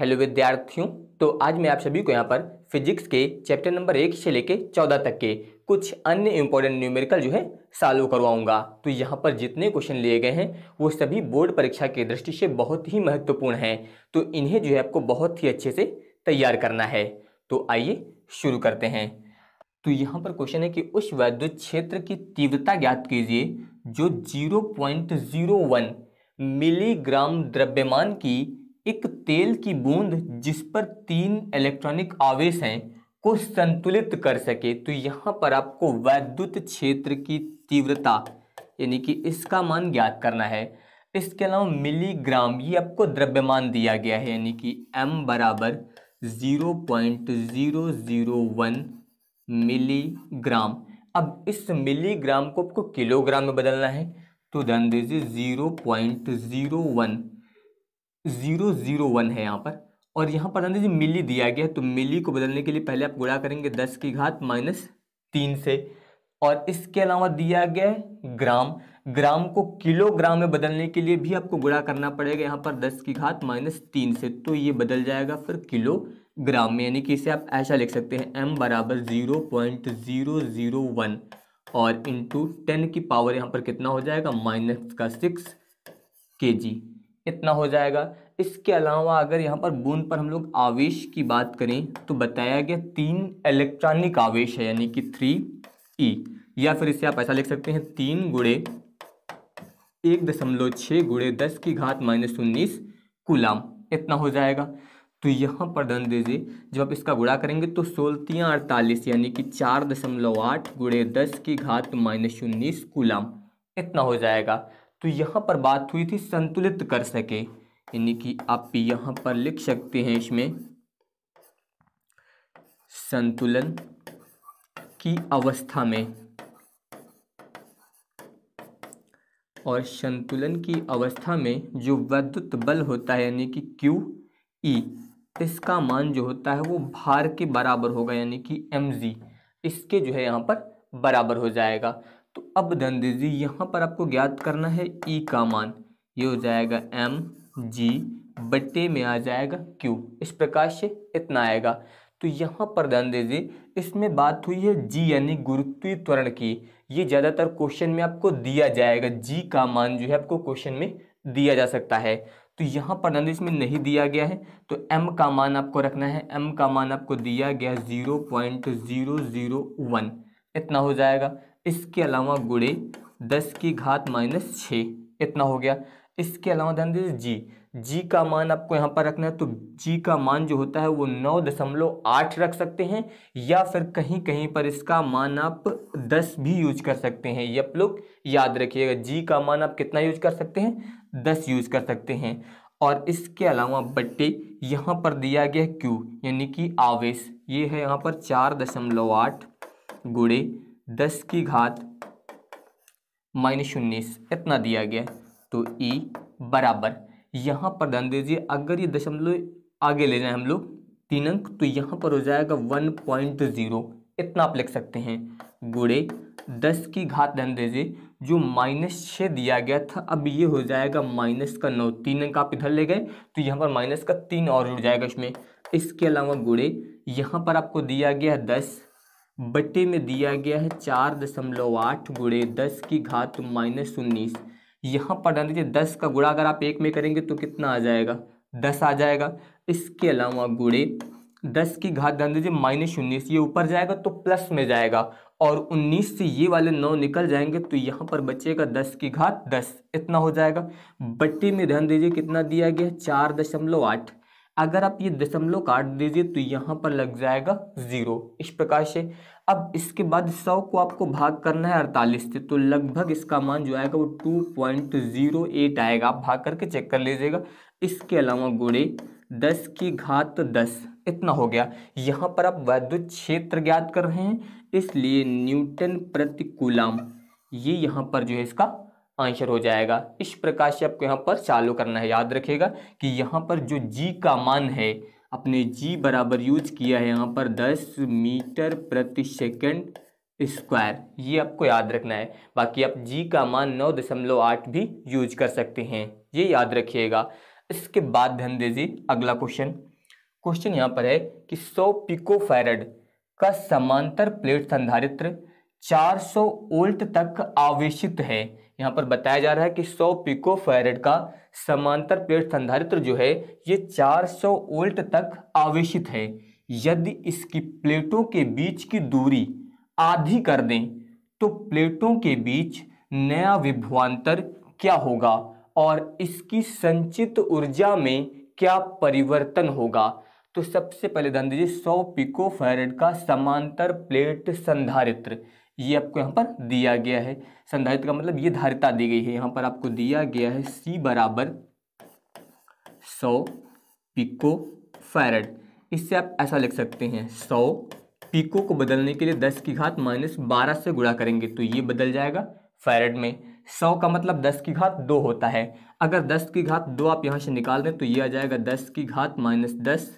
Hello विद्यार्थियों तो आज मैं आप सभी को यहाँ पर फिजिक्स के चैप्टर नंबर एक से लेकर चौदह तक के कुछ अन्य इम्पोर्टेंट न्यूमेरिकल जो है सॉल्व करवाऊंगा तो यहाँ पर जितने क्वेश्चन लिए गए हैं वो सभी बोर्ड परीक्षा के दृष्टि से बहुत ही महत्वपूर्ण हैं तो इन्हें जो है आपको बहुत ही अच्छे से तैयार करना है तो आइए शुरू करते हैं तो यहाँ पर क्वेश्चन है कि उस वैद्युत क्षेत्र की तीव्रता ज्ञात कीजिए जो zero point zero one milligram द्रव्यमान की एक तेल की बूंद जिस पर तीन इलेक्ट्रॉनिक आवेश हैं को संतुलित कर सके तो यहाँ पर आपको वैद्युत क्षेत्र की तीव्रता यानी कि इसका मान ज्ञात करना है इसके अलावा मिलीग्राम ये आपको द्रव्यमान दिया गया है यानी कि m बराबर zero point zero zero one milligram अब इस मिलीग्राम को आपको किलोग्राम में बदलना है तो धन दीजिए zero point zero one zero zero one है यहाँ पर और यहाँ पर अंदर जी मिली दिया गया है तो मिली को बदलने के लिए पहले आप गुड़ा करेंगे दस की घात माइनस तीन से और इसके अलावा दिया गया है ग्राम ग्राम को किलोग्राम में बदलने के लिए भी आपको गुड़ा करना पड़ेगा यहाँ पर दस की घात माइनस तीन से तो ये बदल जाएगा फिर किलो ग्राम में यानी कि इसे आप ऐसा लिख सकते हैं एम बराबर zero point zero zero one और इंटू टेन की पावर यहाँ पर कितना हो जाएगा माइनस का सिक्स के जी इतना हो जाएगा इसके अलावा अगर यहाँ पर बूंद पर हम लोग आवेश की बात करें तो बताया गया तीन इलेक्ट्रॉनिक आवेश है यानी कि थ्री ई e, या फिर इसे आप ऐसा लिख सकते हैं तीन गुड़े एक दशमलव छः गुड़े दस की घात माइनस उन्नीस कुलाम इतना हो जाएगा तो यहाँ पर धन दीजिए जब आप इसका गुड़ा करेंगे तो सोलतियाँ अड़तालीस यानी कि चार दशमलव आठ गुड़े दस की घात माइनस उन्नीस कुलाम इतना हो जाएगा तो यहाँ पर बात हुई थी संतुलित कर सके यानी कि आप यहाँ पर लिख सकते हैं इसमें संतुलन की अवस्था में और संतुलन की अवस्था में जो वैद्युत बल होता है यानी कि क्यू E इसका मान जो होता है वो भार के बराबर होगा यानी कि एम जी इसके जो है यहाँ पर बराबर हो जाएगा तो अब ध्यान दीजिए यहाँ पर आपको ज्ञात करना है ई e का मान ये हो जाएगा एम जी बट्टे में आ जाएगा क्यू इस प्रकार से इतना आएगा तो यहाँ पर ध्यान दीजिए इसमें बात हुई है जी यानी गुरुत्वीय त्वरण की ये ज़्यादातर क्वेश्चन में आपको दिया जाएगा जी का मान जो है आपको क्वेश्चन में दिया जा सकता है तो यहाँ पर ध्यान इसमें नहीं दिया गया है तो एम का मान आपको रखना है एम का मान आपको दिया गया zero point zero zero one इतना हो जाएगा इसके अलावा गुड़े दस की घात माइनस छः इतना हो गया इसके अलावा ध्यान दीजिए जी जी का मान आपको यहाँ पर रखना है तो जी का मान जो होता है वो नौ दशमलव आठ रख सकते हैं या फिर कहीं कहीं पर इसका मान आप दस भी यूज कर सकते हैं ये आप लोग याद रखिएगा जी का मान आप कितना यूज कर सकते हैं दस यूज कर सकते हैं और इसके अलावा बट्टे यहाँ पर दिया गया क्यू यानी कि आवेश ये है यहाँ पर चार दशमलव आठ गुड़े दस की घात माइनस उन्नीस इतना दिया गया तो ई e बराबर यहाँ पर ध्यान दीजिए अगर ये दशमलव आगे ले जाए हम लोग तीन अंक तो यहाँ पर हो जाएगा वन पॉइंट ज़ीरो इतना आप लिख सकते हैं गुड़े दस की घात ध्यान दीजिए जो माइनस छः दिया गया था अब ये हो जाएगा माइनस का नौ तीन अंक आप इधर ले गए तो यहाँ पर माइनस का तीन और जुड़ जाएगा इसमें इसके अलावा गुड़े यहाँ पर आपको दिया गया दस बट्टे में दिया गया है चार दशमलव आठ गुड़े दस की घात माइनस उन्नीस यहाँ पर ध्यान दीजिए दस का गुड़ा अगर आप एक में करेंगे तो कितना आ जाएगा दस आ जाएगा इसके अलावा गुड़े दस की घात ध्यान दीजिए माइनस उन्नीस ये ऊपर जाएगा तो प्लस में जाएगा और उन्नीस से ये वाले नौ निकल जाएंगे तो यहाँ पर बचेगा दस की घात दस इतना हो जाएगा बट्टे में ध्यान दीजिए कितना दिया गया चार दशमलव आठ अगर आप ये दशमलव काट दीजिए तो यहाँ पर लग जाएगा ज़ीरो इस प्रकार से अब इसके बाद सौ को आपको भाग करना है अड़तालीस से तो लगभग इसका मान जो आएगा वो टू पॉइंट ज़ीरो एट आएगा आप भाग करके चेक कर लीजिएगा इसके अलावा गुड़े दस की घात दस इतना हो गया यहाँ पर आप वैद्युत क्षेत्र ज्ञात कर रहे हैं इसलिए न्यूटन प्रति कुलाम ये यहाँ पर जो है इसका आंसर हो जाएगा इस प्रकार से आपको यहाँ पर चालू करना है याद रखेगा कि यहाँ पर जो जी का मान है अपने जी बराबर यूज किया है यहाँ पर दस मीटर प्रति सेकेंड स्क्वायर ये आपको याद रखना है बाकी आप जी का मान नौ दशमलव आठ भी यूज कर सकते हैं ये याद रखिएगा इसके बाद ध्यान दीजिए अगला क्वेश्चन क्वेश्चन यहाँ पर है कि 100 पिको फैरड का समांतर प्लेट संधारित्र 400 वोल्ट तक आवेशित है यहाँ पर बताया जा रहा है कि 100 पिको फैरेड का समांतर प्लेट संधारित्र जो है ये 400 वोल्ट तक आवेशित है यदि इसकी प्लेटों के बीच की दूरी आधी कर दें तो प्लेटों के बीच नया विभवांतर क्या होगा और इसकी संचित ऊर्जा में क्या परिवर्तन होगा तो सबसे पहले ध्यान दीजिए 100 पिको फैरेड का समांतर प्लेट संधारित्र ये आपको यहाँ पर दिया गया है संधारित्र का मतलब ये धारिता दी गई है यहाँ पर आपको दिया गया है सी बराबर सौ पिको फैरड इससे आप ऐसा लिख सकते हैं सौ पिको को बदलने के लिए दस की घात माइनस बारह से गुणा करेंगे तो ये बदल जाएगा फैरड में सौ का मतलब दस की घात दो होता है अगर दस की घात दो आप यहाँ से निकाल दें तो ये आ जाएगा दस की घात माइनस दस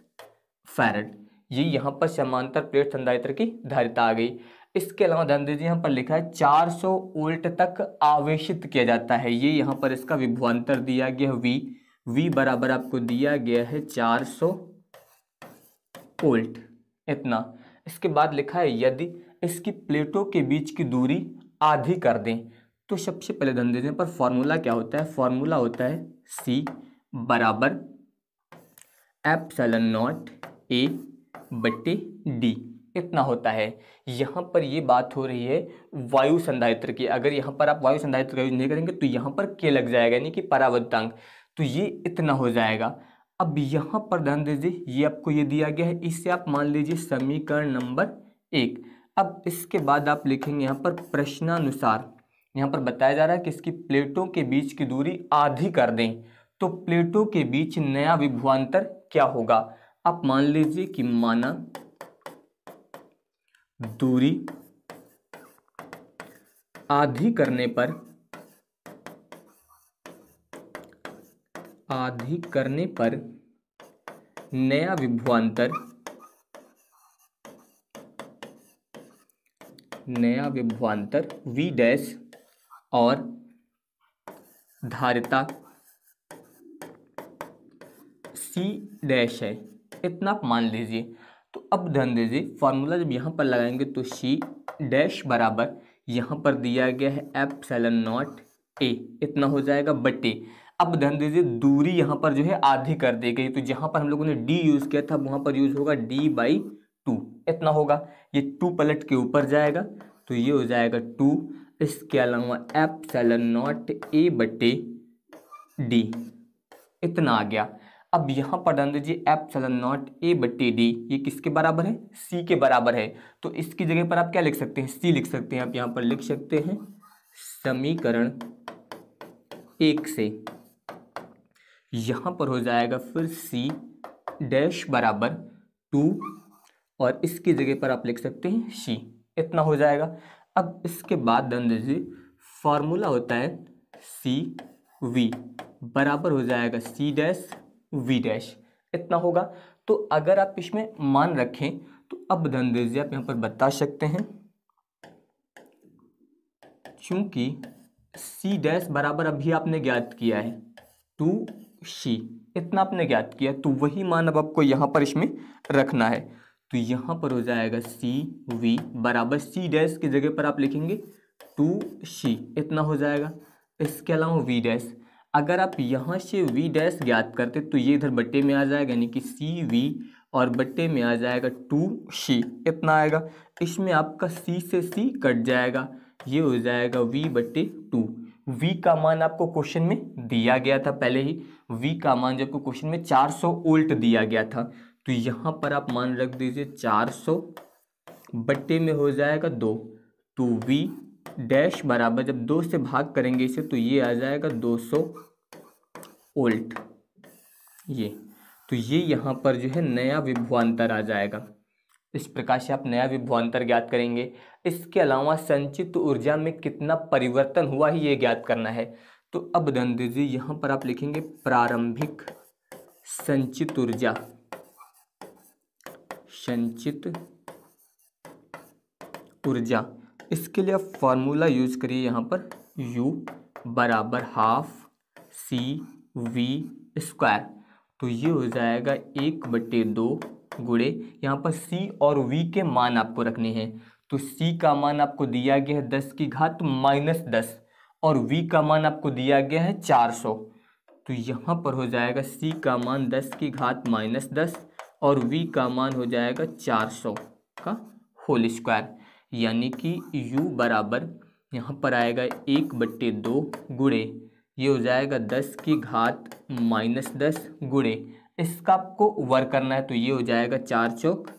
फैरड ये यहाँ पर समांतर प्लेट संधारित्र की धारिता आ गई इसके अलावा ध्यान दीजिए यहाँ पर लिखा है 400 ओल्ट तक आवेशित किया जाता है ये यहाँ पर इसका विभ्वान्तर दिया गया है वी वी बराबर आपको दिया गया है 400 ओल्ट इतना इसके बाद लिखा है यदि इसकी प्लेटों के बीच की दूरी आधी कर दें तो सबसे पहले ध्यान देने पर फॉर्मूला क्या होता है फॉर्मूला होता है सी बराबर सेलन नॉट ए बटे डी इतना होता है यहाँ पर ये बात हो रही है वायु संधायित्र की अगर यहाँ पर आप वायु संधायित्र का यूज नहीं करेंगे तो यहाँ पर के लग जाएगा यानी कि परावृत्तांक तो ये इतना हो जाएगा अब यहाँ पर ध्यान दीजिए ये आपको ये दिया गया है इससे आप मान लीजिए समीकरण नंबर एक अब इसके बाद आप लिखेंगे यहाँ पर प्रश्नानुसार यहाँ पर बताया जा रहा है कि इसकी प्लेटों के बीच की दूरी आधी कर दें तो प्लेटों के बीच नया विभुआंतर क्या होगा आप मान लीजिए कि माना दूरी आधी करने पर आधी करने पर नया विभवांतर नया विभवांतर v डैश और धारिता सी डैश है इतना मान लीजिए तो अब ध्यान दीजिए फार्मूला जब यहाँ पर लगाएंगे तो सी डैश बराबर यहाँ पर दिया गया है एप सेलन नॉट ए इतना हो जाएगा बटे अब ध्यान दीजिए दूरी यहाँ पर जो है आधी कर दी गई तो जहाँ पर हम लोगों ने डी यूज़ किया था वहाँ पर यूज़ होगा डी बाई टू इतना होगा ये टू पलट के ऊपर जाएगा तो ये हो जाएगा टू इसके अलावा एप सेलन नॉट ए बटे डी इतना आ गया अब यहाँ पर ध्यान दीजिए एप सलन नॉट ए बटी डी ये किसके बराबर है सी के बराबर है तो इसकी जगह पर आप क्या लिख सकते हैं सी लिख सकते हैं आप यहाँ पर लिख सकते हैं समीकरण एक से यहाँ पर हो जाएगा फिर सी डैश बराबर टू और इसकी जगह पर आप लिख सकते हैं सी इतना हो जाएगा अब इसके बाद ध्यान दीजिए फार्मूला होता है सी वी बराबर हो जाएगा सी डैश वी डैश इतना होगा तो अगर आप इसमें मान रखें तो अब दीजिए आप यहाँ पर बता सकते हैं क्योंकि सी डैश बराबर अभी आपने ज्ञात किया है टू सी इतना आपने ज्ञात किया तो वही मान अब आपको यहाँ पर इसमें रखना है तो यहाँ पर हो जाएगा सी वी बराबर सी डैश की जगह पर आप लिखेंगे टू सी इतना हो जाएगा इसके अलावा वी डैश अगर आप यहाँ से वी डैश ज्ञात करते तो ये इधर बट्टे में आ जाएगा यानी कि सी वी और बट्टे में आ जाएगा टू सी इतना आएगा इसमें आपका सी से सी कट जाएगा ये हो जाएगा वी बट्टे टू वी का मान आपको क्वेश्चन में दिया गया था पहले ही वी का मान जो आपको क्वेश्चन में 400 ओल्ट दिया गया था तो यहाँ पर आप मान रख दीजिए 400 बट्टे में हो जाएगा दो तो वी डैश बराबर जब दो से भाग करेंगे इसे तो ये आ जाएगा दो सौ ओल्ट ये तो ये यहाँ पर जो है नया विभवान्तर आ जाएगा इस प्रकार से आप नया विभवान्तर ज्ञात करेंगे इसके अलावा संचित ऊर्जा में कितना परिवर्तन हुआ है ये ज्ञात करना है तो अब ध्यान जी यहाँ पर आप लिखेंगे प्रारंभिक संचित ऊर्जा संचित ऊर्जा इसके लिए आप फार्मूला यूज करिए यहाँ पर u बराबर हाफ सी वी स्क्वायर तो ये हो जाएगा एक बटे दो गुड़े यहाँ पर c और v के मान आपको रखने हैं तो c का मान आपको दिया गया है दस की घात माइनस दस और v का मान आपको दिया गया है चार सौ तो यहाँ पर हो जाएगा c का मान दस की घात माइनस दस और v का मान हो जाएगा चार सौ का होल स्क्वायर यानी कि u बराबर यहाँ पर आएगा एक बट्टे दो गुड़े ये हो जाएगा दस की घात माइनस दस गुड़े इसका आपको वर्क करना है तो ये हो जाएगा चार चौक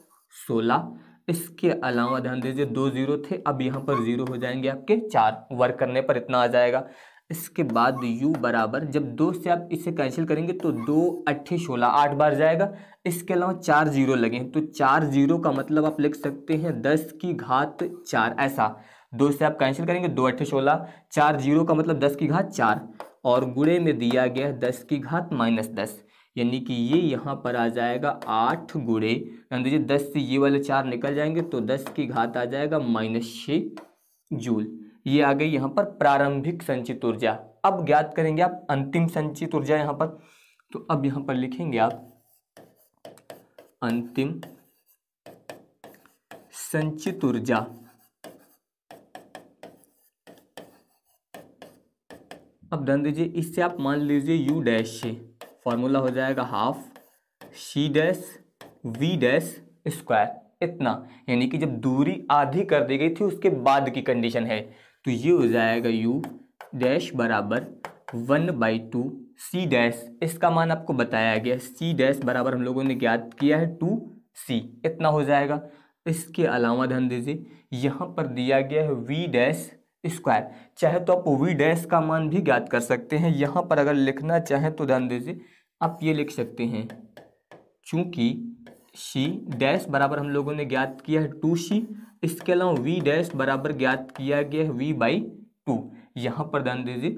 सोलह इसके अलावा ध्यान दीजिए दो जीरो थे अब यहाँ पर जीरो हो जाएंगे आपके चार वर्क करने पर इतना आ जाएगा इसके बाद u बराबर जब दो से आप इसे कैंसिल करेंगे तो दो अट्ठे सोलह आठ बार जाएगा इसके अलावा चार जीरो लगे हैं तो चार जीरो का मतलब आप लिख सकते हैं दस की घात चार ऐसा दो से आप कैंसिल करेंगे दो अट्ठे सोलह चार जीरो का मतलब दस की घात चार और गुड़े में दिया गया है दस की घात माइनस दस यानी कि ये यहाँ पर आ जाएगा आठ गुड़े यानी दीजिए दस से ये वाले चार निकल जाएंगे तो दस की घात आ जाएगा माइनस छः जूल ये आ गई यहाँ पर प्रारंभिक संचित ऊर्जा अब ज्ञात करेंगे आप अंतिम संचित ऊर्जा यहाँ पर तो अब यहाँ पर लिखेंगे आप अंतिम संचित ऊर्जा अब ध्यान दीजिए इससे आप मान लीजिए यू डैश से फॉर्मूला हो जाएगा half C dash V dash square इतना यानी कि जब दूरी आधी कर दी गई थी उसके बाद की कंडीशन है तो ये हो जाएगा यू डैश बराबर one by two C dash इसका मान आपको बताया गया सी डैश बराबर हम लोगों ने ज्ञात किया है टू सी इतना हो जाएगा इसके अलावा ध्यान दीजिए यहाँ पर दिया गया है वी डैश स्क्वायर चाहे तो आप वी डैश का मान भी ज्ञात कर सकते हैं यहाँ पर अगर लिखना चाहें तो ध्यान दीजिए आप ये लिख सकते हैं चूँकि सी डैश बराबर हम लोगों ने ज्ञात किया है टू सी इसके अलावा वी डैश बराबर ज्ञात किया गया है वी बाई टू यहाँ पर ध्यान दीजिए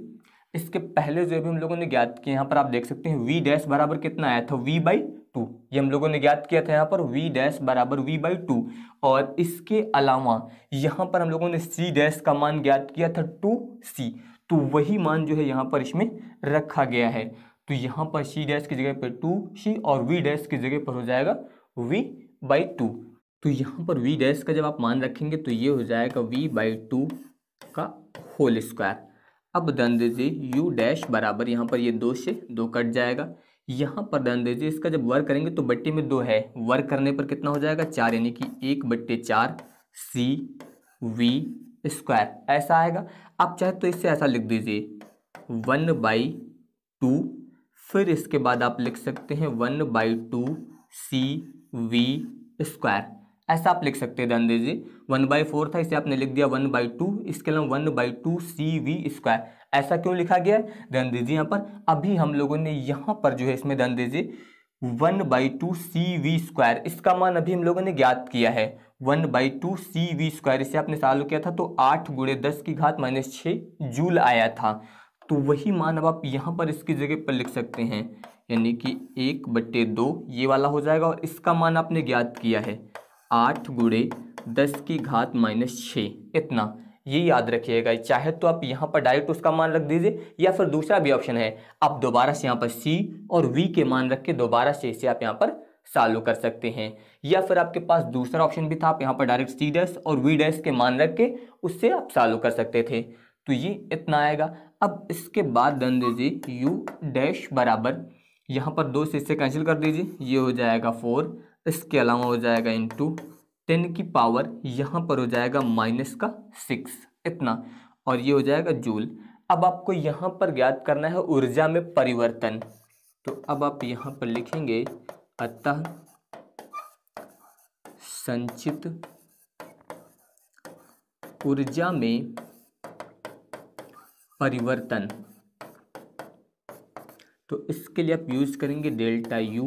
इसके पहले जो भी हम लोगों ने ज्ञात किया यहाँ पर आप देख सकते हैं वी डैश बराबर कितना आया था वी बाई टू ये हम लोगों ने ज्ञात किया था यहाँ पर वी डैश बराबर वी बाई टू और इसके अलावा यहाँ पर हम लोगों ने सी डैश का मान ज्ञात किया था टू सी तो वही मान जो है यहाँ पर इसमें रखा गया है तो यहाँ पर सी डैश की जगह पर टू सी और वी डैश की जगह पर हो जाएगा वी बाई टू तो यहाँ पर वी डैश का जब आप मान रखेंगे तो ये हो जाएगा वी बाई टू का होल स्क्वायर अब दन दीजिए यू डैश बराबर यहाँ पर ये दो से दो कट जाएगा यहाँ पर दन दीजिए इसका जब वर्क करेंगे तो बट्टे में दो है वर्क करने पर कितना हो जाएगा चार यानी कि एक बट्टे चार सी वी स्क्वायर ऐसा आएगा आप चाहे तो इससे ऐसा लिख दीजिए वन बाई टू फिर इसके बाद आप लिख सकते हैं one by two C V square ऐसा आप लिख सकते हैं ध्यान दीजिए वन बाई फोर था इसे आपने लिख दिया वन बाई टू इसके अलावा one by two C V square ऐसा क्यों लिखा गया है ध्यान दीजिए यहाँ पर अभी हम लोगों ने यहाँ पर जो है इसमें ध्यान दीजिए one by two C V square इसका मान अभी हम लोगों ने ज्ञात किया है one by two C V square इसे आपने सॉल्व किया था तो आठ गुड़े दस की घात माइनस छः जूल आया था तो वही मान अब आप यहाँ पर इसकी जगह पर लिख सकते हैं यानी कि एक बट्टे दो ये वाला हो जाएगा और इसका मान आपने ज्ञात किया है आठ गुड़े दस की घात माइनस छः इतना ये याद रखिएगा चाहे तो आप यहाँ पर डायरेक्ट उसका मान रख दीजिए या फिर दूसरा भी ऑप्शन है आप दोबारा से यहाँ पर सी और वी के मान रख के दोबारा से इसे आप यहाँ पर सालू कर सकते हैं या फिर आपके पास दूसरा ऑप्शन भी था आप यहाँ पर डायरेक्ट सी डैस और वी डैस के मान रख के उससे आप सालू कर सकते थे तो ये इतना आएगा अब इसके बाद दंदे दीजिए यू डैश बराबर यहाँ पर दो से इससे कैंसिल कर दीजिए ये हो जाएगा फोर इसके अलावा हो जाएगा इंटू टेन की पावर यहाँ पर हो जाएगा माइनस का सिक्स इतना और ये हो जाएगा जूल अब आपको यहाँ पर ज्ञात करना है ऊर्जा में परिवर्तन तो अब आप यहाँ पर लिखेंगे अतः संचित ऊर्जा में परिवर्तन तो इसके लिए आप यूज़ करेंगे डेल्टा यू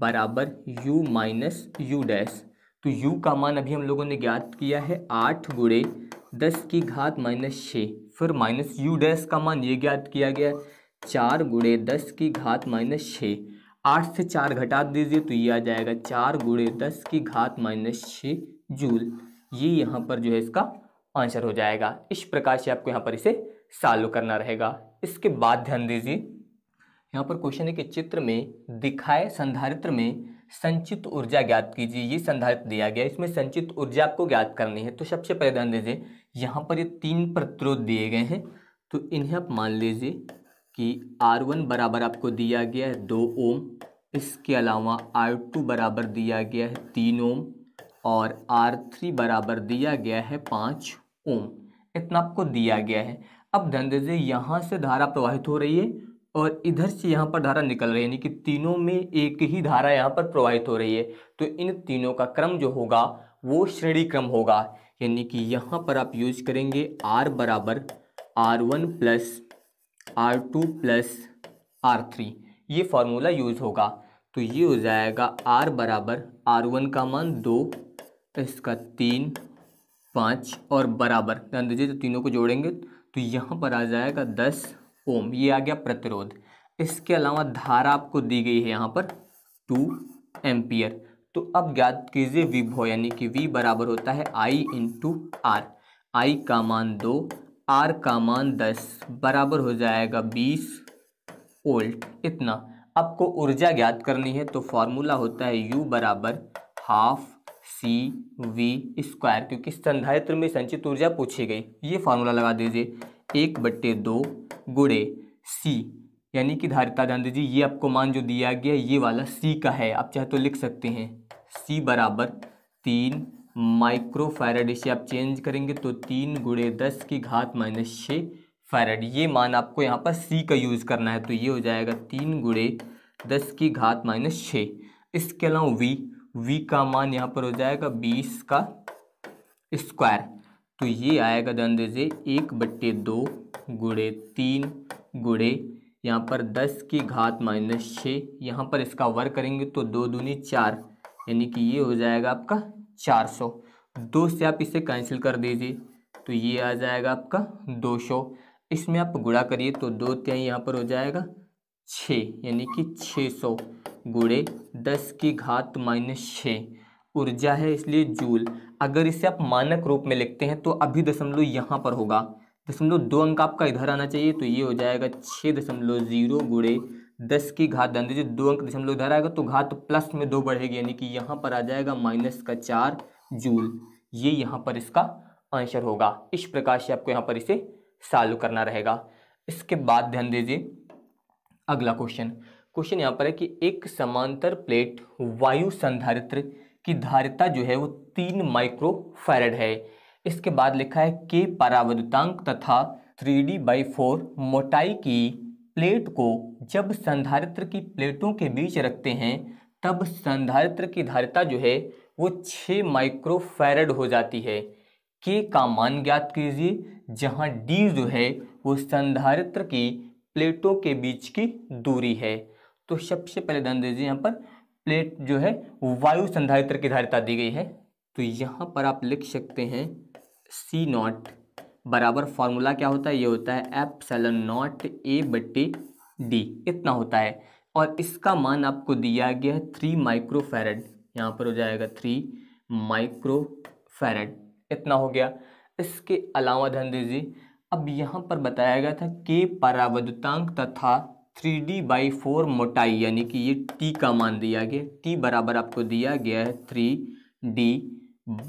बराबर यू माइनस यू डैश तो यू का मान अभी हम लोगों ने ज्ञात किया है आठ गुड़े दस की घात माइनस छः फिर माइनस यू डैश का मान ये ज्ञात किया गया चार गुड़े दस की घात माइनस छः आठ से चार घटा दीजिए तो ये आ जाएगा चार गुड़े दस की घात माइनस छः जूल ये यहाँ पर जो है इसका आंसर हो जाएगा इस प्रकार से आपको यहाँ पर इसे सालू करना रहेगा इसके बाद ध्यान दीजिए यहाँ पर क्वेश्चन है कि चित्र में दिखाए संधारित्र में संचित ऊर्जा ज्ञात कीजिए ये संधारित्र दिया गया इसमें संचित ऊर्जा आपको ज्ञात करनी है तो सबसे पहले ध्यान दीजिए यहाँ पर ये तीन प्रतिरोध दिए गए हैं तो इन्हें आप मान लीजिए कि आर वन बराबर आपको दिया गया है दो ओम इसके अलावा आर टू बराबर दिया गया है तीन ओम और आर थ्री बराबर दिया गया है पाँच ओम इतना आपको दिया गया है अब ध्यान दीजिए यहाँ से धारा प्रवाहित हो रही है और इधर से यहाँ पर धारा निकल रही है यानी कि तीनों में एक ही धारा यहाँ पर प्रवाहित हो रही है तो इन तीनों का क्रम जो होगा वो श्रेणी क्रम होगा यानी कि यहाँ पर आप यूज करेंगे आर बराबर R one plus R two plus R three ये फार्मूला यूज होगा तो ये हो जाएगा आर बराबर आर वन का मान दो इसका तीन पाँच और बराबर ध्यान दीजिए तो तीनों को जोड़ेंगे तो यहाँ पर आ जाएगा दस ओम ये आ गया प्रतिरोध इसके अलावा धारा आपको दी गई है यहाँ पर टू एम्पियर तो अब ज्ञात कीजिए विभो यानी कि वी बराबर होता है आई इंटू आर आई का मान दो आर का मान दस बराबर हो जाएगा बीस ओल्ट इतना आपको ऊर्जा ज्ञात करनी है तो फॉर्मूला होता है यू बराबर हाफ सी वी स्क्वायर क्योंकि संधारित्र में संचित ऊर्जा पूछी गई ये फॉर्मूला लगा दीजिए एक बट्टे दो गुड़े सी यानी कि धारिता ध्यान जी ये आपको मान जो दिया गया ये वाला सी का है आप चाहे तो लिख सकते हैं सी बराबर तीन माइक्रोफैराड इसे आप चेंज करेंगे तो तीन गुड़े दस की घात माइनस छः फैराड ये मान आपको यहाँ पर सी का यूज़ करना है तो ये हो जाएगा तीन गुड़े दस की घात माइनस छः इसके अलावा वी वी का मान यहाँ पर हो जाएगा बीस का स्क्वायर तो ये आएगा ध्यान दीजिए एक बट्टे दो गुड़े तीन गुड़े यहाँ पर दस की घात माइनस छः यहाँ पर इसका वर्क करेंगे तो दो दूनी चार यानी कि ये हो जाएगा आपका चार सौ दो से आप इसे कैंसिल कर दीजिए तो ये आ जाएगा आपका दो सौ इसमें आप गुड़ा करिए तो दो त्याई यहाँ पर हो जाएगा छः यानी कि छः सौ गुड़े दस की घात माइनस छः ऊर्जा है इसलिए जूल अगर इसे आप मानक रूप में लिखते हैं तो अभी दशमलव यहाँ पर होगा दशमलव दो अंक आपका इधर आना चाहिए तो ये हो जाएगा छः दशमलव जीरो गुड़े दस की घात ध्यान दीजिए दो अंक दशमलव इधर आएगा तो घात प्लस में दो बढ़ेगी यानी कि यहाँ पर आ जाएगा माइनस का चार जूल ये यहाँ पर इसका आंसर होगा इस प्रकार से आपको यहाँ पर इसे सॉल्व करना रहेगा इसके बाद ध्यान दीजिए अगला क्वेश्चन क्वेश्चन यहाँ पर है कि एक समांतर प्लेट वायु संधारित्र की धारिता जो है वो तीन माइक्रो फैरड है इसके बाद लिखा है के परावद्युतांक तथा थ्री डी बाई फोर मोटाई की प्लेट को जब संधारित्र की प्लेटों के बीच रखते हैं तब संधारित्र की धारिता जो है वो छः माइक्रो फैरड हो जाती है के का मान ज्ञात कीजिए जहाँ डी जो है वो संधारित्र की प्लेटों के बीच की दूरी है तो सबसे पहले ध्यान दीजिए यहाँ पर प्लेट जो है वायु संधारित्र की धारिता दी गई है तो यहाँ पर आप लिख सकते हैं सी नॉट बराबर फॉर्मूला क्या होता है ये होता है एप सेलन नॉट ए बट्टी डी इतना होता है और इसका मान आपको दिया गया है थ्री माइक्रो फैरड यहाँ पर हो जाएगा थ्री माइक्रो फैरड इतना हो गया इसके अलावा धन दीजिए अब यहाँ पर बताया गया था के परावद्युतांक तथा थ्री डी बाई फोर मोटाई यानी कि ये टी का मान दिया गया टी बराबर आपको दिया गया है थ्री डी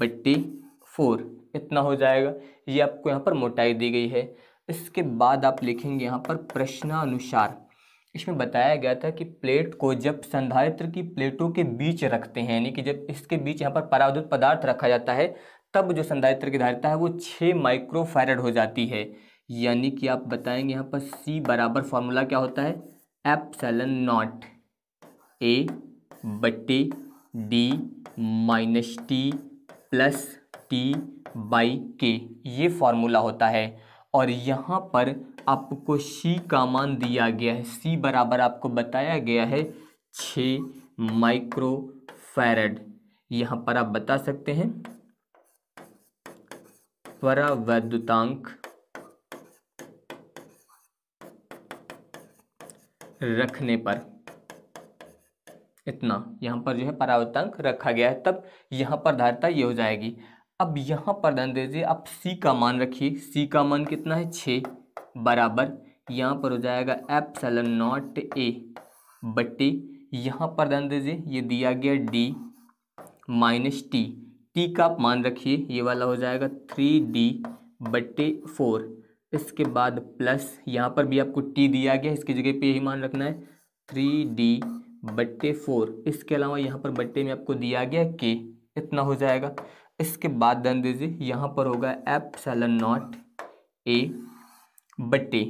बट्टी फोर इतना हो जाएगा ये आपको यहाँ पर मोटाई दी गई है इसके बाद आप लिखेंगे यहाँ पर प्रश्नानुसार इसमें बताया गया था कि प्लेट को जब संधारित्र की प्लेटों के बीच रखते हैं यानी कि जब इसके बीच यहाँ पर परावृत पदार्थ रखा जाता है तब जो संधारित्र की धारिता है वो छः माइक्रोफैरड हो जाती है यानी कि आप बताएंगे यहाँ पर सी बराबर फॉर्मूला क्या होता है एप्सलन नॉट ए बटे D minus T plus T by K ये फार्मूला होता है और यहाँ पर आपको सी का मान दिया गया है सी बराबर आपको बताया गया है छ माइक्रो फैरड यहाँ पर आप बता सकते हैं परावैद्युतांक रखने पर इतना यहाँ पर जो है परावृतांक रखा गया है तब यहाँ पर धारिता ये हो जाएगी अब यहाँ पर ध्यान दीजिए आप सी का मान रखिए सी का मान कितना है छः बराबर यहाँ पर हो जाएगा एप सेलन नॉट ए बट्टे यहाँ पर ध्यान दीजिए ये दिया गया डी माइनस टी टी का आप मान रखिए ये वाला हो जाएगा थ्री डी बट्टे फोर इसके बाद प्लस यहाँ पर भी आपको टी दिया गया इसकी जगह पे यही मान रखना है थ्री डी बट्टे फोर इसके अलावा यहाँ पर बट्टे में आपको दिया गया के इतना हो जाएगा इसके बाद ध्यान दीजिए यहाँ पर होगा एप सेलन नॉट ए बट्टे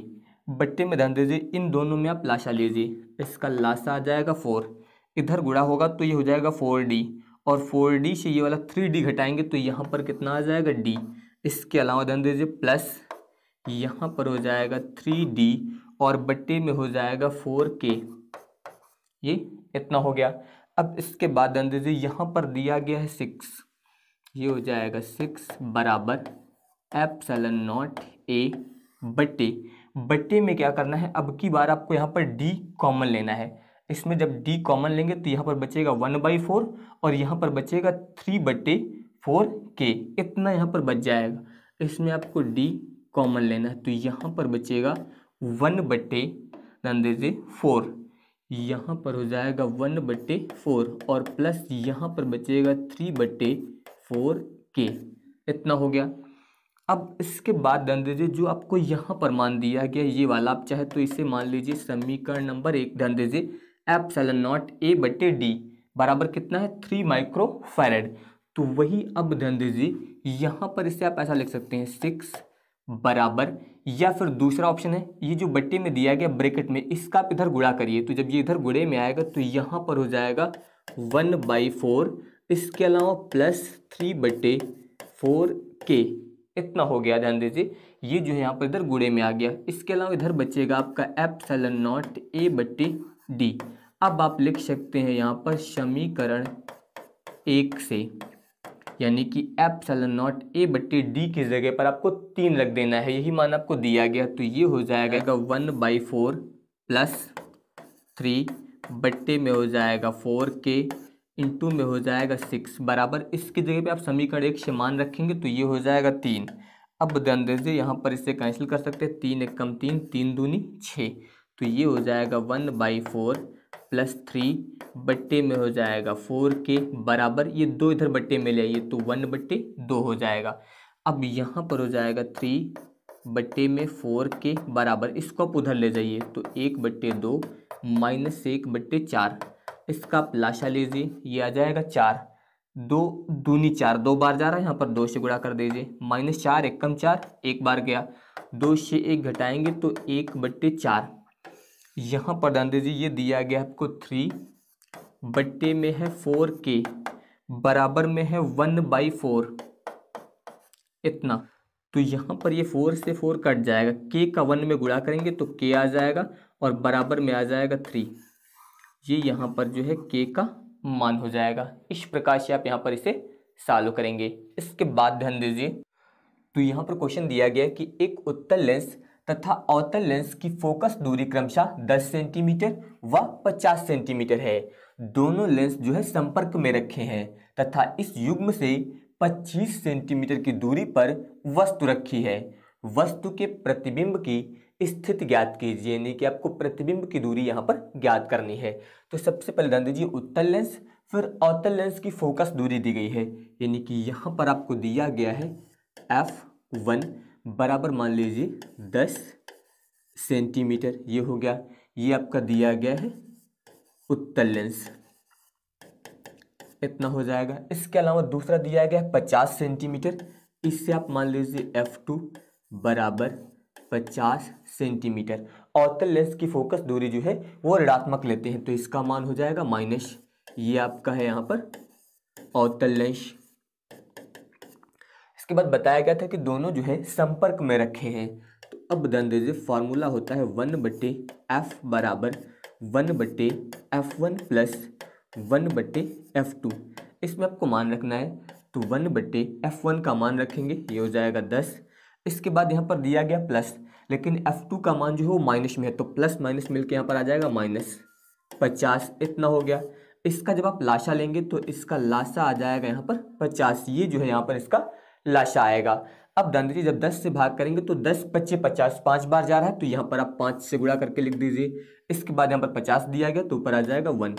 बट्टे में ध्यान दीजिए इन दोनों में आप लाशा लीजिए इसका लाशा आ जाएगा फोर इधर गुड़ा होगा तो ये हो जाएगा फोर डी और फोर डी से ये वाला थ्री डी घटाएंगे तो यहाँ पर कितना आ जाएगा डी इसके अलावा ध्यान दीजिए प्लस यहाँ पर हो जाएगा थ्री डी और बट्टे में हो जाएगा फोर के ये इतना हो गया अब इसके बाद अंदेजी यहाँ पर दिया गया है सिक्स ये हो जाएगा सिक्स बराबर एप सेलन नॉट ए बट्टे बट्टे में क्या करना है अब की बार आपको यहाँ पर डी कॉमन लेना है इसमें जब डी कॉमन लेंगे तो यहाँ पर बचेगा वन बाई फोर और यहाँ पर बचेगा थ्री बट्टे फोर के इतना यहाँ पर बच जाएगा इसमें आपको डी कॉमन लेना है तो यहाँ पर बचेगा वन बट्टे नंदे फोर यहाँ पर हो जाएगा वन बट्टे फोर और प्लस यहाँ पर बचेगा थ्री बट्टे फोर के इतना हो गया अब इसके बाद दीजिए जो आपको यहाँ पर मान दिया गया ये वाला आप चाहे तो इसे मान लीजिए समीकरण नंबर एक दीजिए एप सेलन नॉट ए बटे डी बराबर कितना है थ्री माइक्रो फैरड तो वही अब दीजिए यहाँ पर इसे आप ऐसा लिख सकते हैं सिक्स बराबर या फिर दूसरा ऑप्शन है ये जो बट्टे में दिया गया ब्रेकेट में इसका आप इधर गुड़ा करिए तो जब ये इधर गुड़े में आएगा तो यहाँ पर हो जाएगा वन बाई फोर इसके अलावा प्लस थ्री बट्टे फोर के इतना हो गया ध्यान दीजिए ये जो है यहाँ पर इधर गुड़े में आ गया इसके अलावा इधर बचेगा आपका एप सेलन नॉट ए बट्टे डी अब आप लिख सकते हैं यहाँ पर समीकरण एक से यानी कि एप सेलन नॉट ए बट्टे डी की जगह पर आपको तीन रख देना है यही मान आपको दिया गया तो ये हो जाएगा one by four plus three बट्टे में हो जाएगा फोर के इंटू में हो जाएगा सिक्स बराबर इसकी जगह पे आप समीकरण एक समान रखेंगे तो ये हो जाएगा तीन अब ध्यान दीजिए यहाँ पर इसे कैंसिल कर सकते हैं तीन एक कम तीन तीन दूनी छः तो ये हो जाएगा one by four plus three बट्टे में हो जाएगा फोर के बराबर ये दो इधर बट्टे में ले आइए तो वन बट्टे दो हो जाएगा अब यहाँ पर हो जाएगा थ्री बट्टे में फोर के बराबर इसको आप उधर ले जाइए तो एक बट्टे दो माइनस एक बट्टे चार इसका आप लाशा लीजिए ये आ जाएगा चार दो दूनी चार दो बार जा रहा है यहाँ पर दो से गुड़ा कर दीजिए माइनस चार एक कम चार एक बार गया दो से एक घटाएंगे तो एक बट्टे चार यहाँ पर ध्यान दीजिए ये दिया गया आपको थ्री बट्टे में है फोर के बराबर में है वन बाई फोर इतना तो यहाँ पर ये फोर से फोर कट जाएगा के का वन में गुणा करेंगे तो के आ जाएगा और बराबर में आ जाएगा थ्री ये यहाँ पर जो है के का मान हो जाएगा इस प्रकार से आप यहाँ पर इसे सालो करेंगे इसके बाद ध्यान दीजिए तो यहाँ पर क्वेश्चन दिया गया कि एक उत्तल लेंस तथा अवतल लेंस की फोकस दूरी क्रमशः 10 सेंटीमीटर व 50 सेंटीमीटर है दोनों लेंस जो है संपर्क में रखे हैं तथा इस युग्म से 25 सेंटीमीटर की दूरी पर वस्तु रखी है वस्तु के प्रतिबिंब की स्थिति ज्ञात कीजिए यानी कि आपको प्रतिबिंब की दूरी यहाँ पर ज्ञात करनी है तो सबसे पहले ध्यान दीजिए उत्तर लेंस फिर अवतल लेंस की फोकस दूरी दी गई है यानी कि यहाँ पर आपको दिया गया है एफ वन बराबर मान लीजिए दस सेंटीमीटर ये हो गया ये आपका दिया गया है उत्तल लेंस इतना हो जाएगा इसके अलावा दूसरा दिया गया है पचास सेंटीमीटर इससे आप मान लीजिए एफ टू बराबर पचास सेंटीमीटर अवतल लेंस की फोकस दूरी जो है वो ऋणात्मक लेते हैं तो इसका मान हो जाएगा माइनस ये आपका है यहाँ पर अवतल लेंस इसके बाद बताया गया था कि दोनों जो है संपर्क में रखे हैं तो अब ध्यान दीजिए फार्मूला होता है वन बटे एफ बराबर वन बटे एफ वन प्लस वन बटे एफ टू इसमें आपको मान रखना है तो वन बटे एफ वन का मान रखेंगे ये हो जाएगा दस इसके बाद यहाँ पर दिया गया प्लस लेकिन एफ टू का मान जो है वो माइनस में है तो प्लस माइनस के यहाँ पर आ जाएगा माइनस पचास इतना हो गया इसका जब आप लाशा लेंगे तो इसका लाशा आ जाएगा यहाँ पर पचास ये जो है यहाँ पर इसका लाशा आएगा अब दंदरी जब 10 से भाग करेंगे तो 10 पच्चे पचास पाँच बार जा रहा है तो यहाँ पर आप पाँच से गुड़ा करके लिख दीजिए इसके बाद यहाँ पर पचास दिया गया तो ऊपर आ जाएगा वन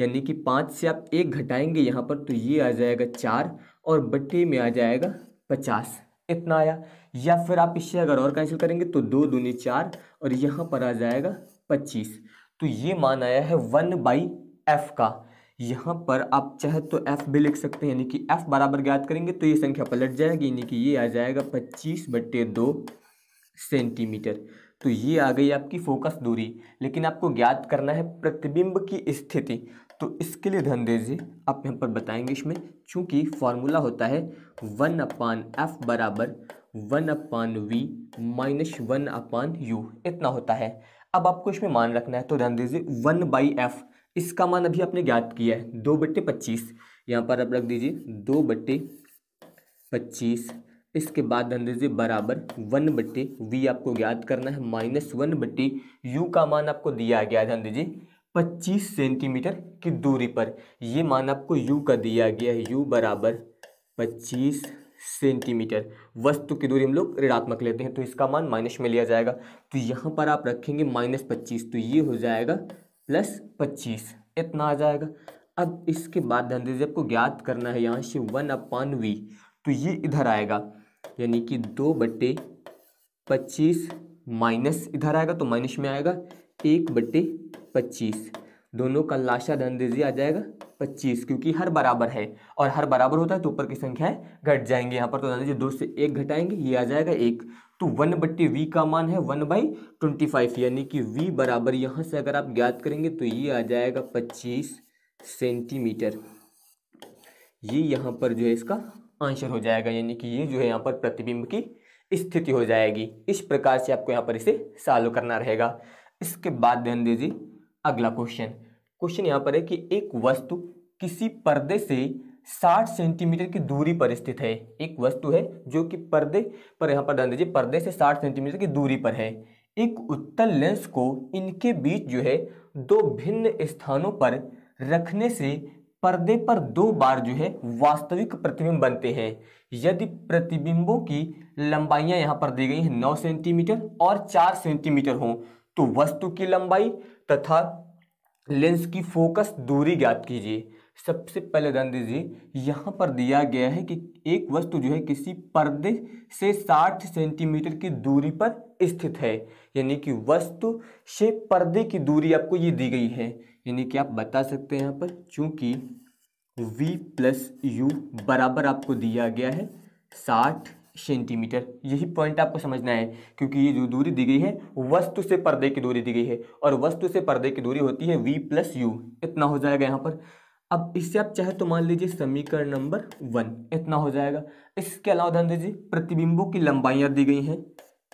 यानी कि पाँच से आप एक घटाएंगे यहाँ पर तो ये आ जाएगा चार और बट्टे में आ जाएगा पचास इतना आया या फिर आप इससे अगर और कैंसिल करेंगे तो दो दूनी चार और यहाँ पर आ जाएगा पच्चीस तो ये मान आया है वन बाई एफ का यहाँ पर आप चाहे तो f भी लिख सकते हैं यानी कि f बराबर ज्ञात करेंगे तो ये संख्या पलट जाएगी यानी कि ये आ जाएगा पच्चीस बट्टे दो सेंटीमीटर तो ये आ गई आपकी फोकस दूरी लेकिन आपको ज्ञात करना है प्रतिबिंब की स्थिति तो इसके लिए ध्यान दीजिए आप यहाँ पर बताएंगे इसमें चूँकि फॉर्मूला होता है वन अपान एफ बराबर one upon V minus one upon U इतना होता है अब आपको इसमें मान रखना है तो ध्यान दीजिए वन बाई एफ़ इसका मान अभी आपने ज्ञात किया है दो बट्टे पच्चीस यहाँ पर आप रख दीजिए दो बट्टे पच्चीस इसके बाद धन दीजिए बराबर वन बट्टे वी आपको ज्ञात करना है माइनस वन बट्टे यू का मान आपको दिया गया है धन दीजिए पच्चीस सेंटीमीटर की दूरी पर ये मान आपको यू का दिया गया है यू बराबर पच्चीस सेंटीमीटर वस्तु की दूरी हम लोग ऋणात्मक लेते हैं तो इसका मान माइनस में लिया जाएगा तो यहाँ पर आप रखेंगे माइनस पच्चीस तो ये हो जाएगा प्लस पच्चीस इतना आ जाएगा अब इसके बाद ध्यान दीजिए आपको ज्ञात करना है यहाँ से वन अपान वी तो ये इधर आएगा यानी कि दो बट्टे पच्चीस माइनस इधर आएगा तो माइनस में आएगा एक बट्टे पच्चीस दोनों का लाशा ध्यान दीजिए आ जाएगा पच्चीस क्योंकि हर बराबर है और हर बराबर होता है तो ऊपर की संख्याएं घट जाएंगे यहाँ पर तो ध्यान दीजिए दो से एक घटाएंगे ये आ जाएगा एक तो वन बट्टी वी का मान है वन बाई ट्वेंटी फाइव यानी कि वी बराबर यहाँ से अगर आप ज्ञात करेंगे तो ये आ जाएगा पच्चीस सेंटीमीटर ये यहाँ पर जो है इसका आंसर हो जाएगा यानी कि ये जो है यहाँ पर प्रतिबिंब की स्थिति हो जाएगी इस प्रकार से आपको यहाँ पर इसे सॉल्व करना रहेगा इसके बाद ध्यान दीजिए अगला क्वेश्चन क्वेश्चन यहाँ पर है कि एक वस्तु किसी पर्दे से साठ सेंटीमीटर की दूरी पर स्थित है एक वस्तु है जो कि पर्दे पर यहाँ पर ध्यान दीजिए पर्दे से साठ सेंटीमीटर की दूरी पर है एक उत्तल लेंस को इनके बीच जो है दो भिन्न स्थानों पर रखने से पर्दे पर दो बार जो है वास्तविक प्रतिबिंब बनते हैं यदि प्रतिबिंबों की लंबाइयां यहाँ पर दी गई हैं 9 सेंटीमीटर और 4 सेंटीमीटर हों तो वस्तु की लंबाई तथा लेंस की फोकस दूरी ज्ञात कीजिए सबसे पहले ध्यान दीजिए यहाँ पर दिया गया है कि एक वस्तु जो है किसी पर्दे से 60 सेंटीमीटर की दूरी पर स्थित है यानी कि वस्तु से पर्दे की दूरी आपको ये दी गई है यानी कि आप बता सकते हैं यहाँ पर चूँकि v प्लस यू बराबर आपको दिया गया है 60 सेंटीमीटर यही पॉइंट आपको समझना है क्योंकि ये जो दूरी दी गई है वस्तु से पर्दे की दूरी दी गई है और वस्तु से पर्दे की दूरी होती है वी प्लस यू इतना हो जाएगा यहाँ पर अब इससे आप चाहे तो मान लीजिए समीकरण नंबर वन इतना हो जाएगा इसके अलावा ध्यान दीजिए प्रतिबिंबों की लंबाइयाँ दी गई हैं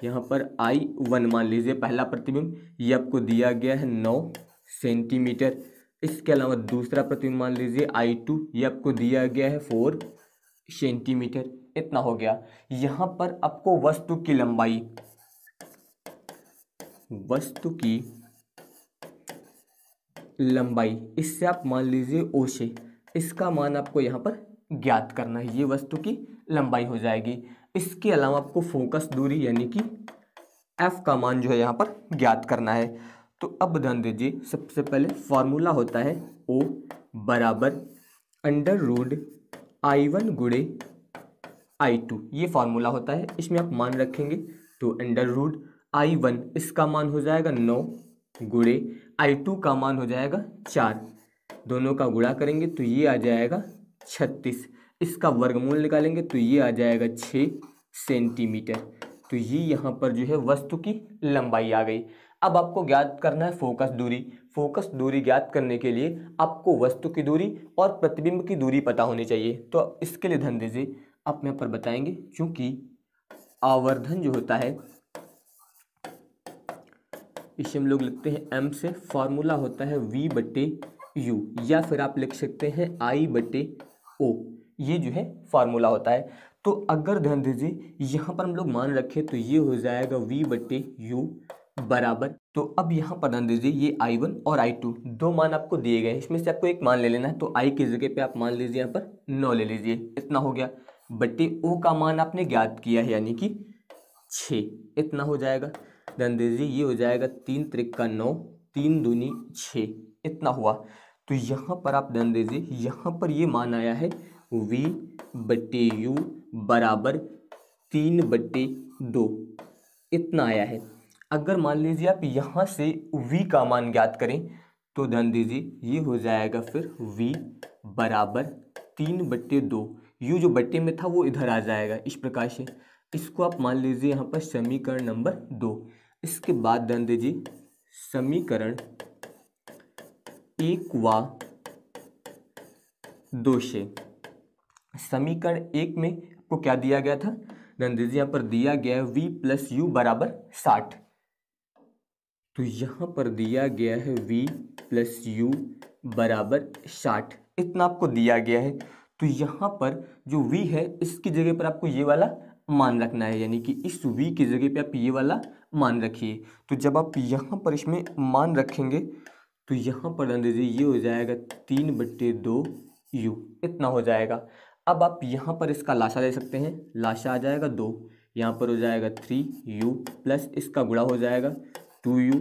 यहाँ पर आई वन मान लीजिए पहला प्रतिबिंब ये आपको दिया गया है नौ सेंटीमीटर इसके अलावा दूसरा प्रतिबिंब मान लीजिए आई टू ये आपको दिया गया है फोर सेंटीमीटर इतना हो गया यहाँ पर आपको वस्तु की लंबाई वस्तु की लंबाई इससे आप मान लीजिए ओशे इसका मान आपको यहाँ पर ज्ञात करना है ये वस्तु की लंबाई हो जाएगी इसके अलावा आपको फोकस दूरी यानी कि एफ का मान जो है यहाँ पर ज्ञात करना है तो अब ध्यान दीजिए सबसे पहले फार्मूला होता है ओ बराबर अंडर रूड आई वन गुड़े आई टू ये फार्मूला होता है इसमें आप मान रखेंगे तो अंडर रूड आई वन इसका मान हो जाएगा नौ गुड़े आई टू का मान हो जाएगा चार दोनों का गुड़ा करेंगे तो ये आ जाएगा छत्तीस इसका वर्गमूल निकालेंगे तो ये आ जाएगा छः सेंटीमीटर तो ये यहाँ पर जो है वस्तु की लंबाई आ गई अब आपको ज्ञात करना है फोकस दूरी फोकस दूरी ज्ञात करने के लिए आपको वस्तु की दूरी और प्रतिबिंब की दूरी पता होनी चाहिए तो इसके लिए ध्यान दीजिए आप यहाँ पर बताएंगे क्योंकि आवर्धन जो होता है इसे हम लोग लिखते हैं एम से फार्मूला होता है वी बटे यू या फिर आप लिख सकते हैं आई बटे ओ ये जो है फार्मूला होता है तो अगर ध्यान दीजिए यहाँ पर हम लोग मान रखें तो ये हो जाएगा वी बटे यू बराबर तो अब यहाँ पर ध्यान दीजिए ये आई वन और आई टू दो मान आपको दिए गए इसमें से आपको एक मान ले लेना है तो आई की जगह पे आप मान लीजिए यहाँ पर नौ ले लीजिए इतना हो गया बटे ओ का मान आपने ज्ञात किया है यानी कि छः इतना हो जाएगा धनदेश जी ये हो जाएगा तीन त्रिक का नौ तीन दूनी छः इतना हुआ तो यहाँ पर आप ध्यान दीजिए यहाँ पर ये मान आया है v बटे यू बराबर तीन बटे दो इतना आया है अगर मान लीजिए आप यहाँ से v का मान ज्ञात करें तो ध्यान दीजिए ये हो जाएगा फिर v बराबर तीन बट्टे दो यू जो बट्टे में था वो इधर आ जाएगा इस प्रकार से इसको आप मान लीजिए यहाँ पर समीकरण नंबर दो इसके बाद ध्यान दीजिए समीकरण एक व दो से समीकरण एक में आपको क्या दिया गया था ध्यान दीजिए यहाँ पर दिया गया है वी प्लस यू बराबर साठ तो यहाँ पर दिया गया है वी प्लस यू बराबर साठ इतना आपको दिया गया है तो यहाँ पर जो v है इसकी जगह पर आपको ये वाला मान रखना है यानी कि इस वी की जगह पे आप ये वाला मान रखिए तो जब आप यहाँ पर इसमें मान रखेंगे तो यहाँ पर अंग्रेजी ये हो जाएगा तीन बट्टे दो यू इतना हो जाएगा अब आप यहाँ पर इसका लाशा दे सकते हैं लाशा आ जाएगा दो यहाँ पर हो जाएगा थ्री यू प्लस इसका गुड़ा हो जाएगा टू यू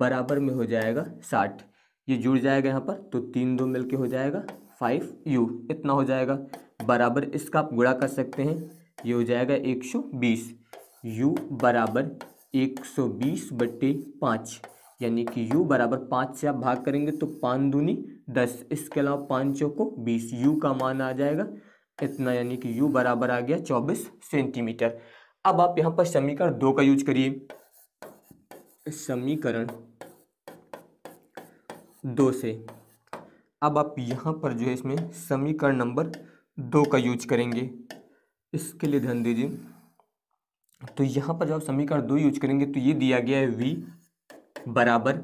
बराबर में हो जाएगा साठ ये जुड़ जाएगा यहाँ पर तो तीन दो मिल के हो जाएगा फाइव यू इतना हो जाएगा बराबर इसका आप गुड़ा कर सकते हैं ये हो जाएगा एक सौ बीस यू बराबर एक सौ बीस बटे पाँच यानी कि u बराबर पाँच से आप भाग करेंगे तो पाँच दूनी दस इसके अलावा पाँच चौको बीस u का मान आ जाएगा इतना यानी कि u बराबर आ गया चौबीस सेंटीमीटर अब आप यहाँ पर समीकरण दो का यूज करिए समीकरण दो से अब आप यहाँ पर जो है इसमें समीकरण नंबर दो का यूज करेंगे इसके लिए ध्यान दीजिए तो यहाँ पर जब आप समीकरण दो यूज करेंगे तो ये दिया गया है वी बराबर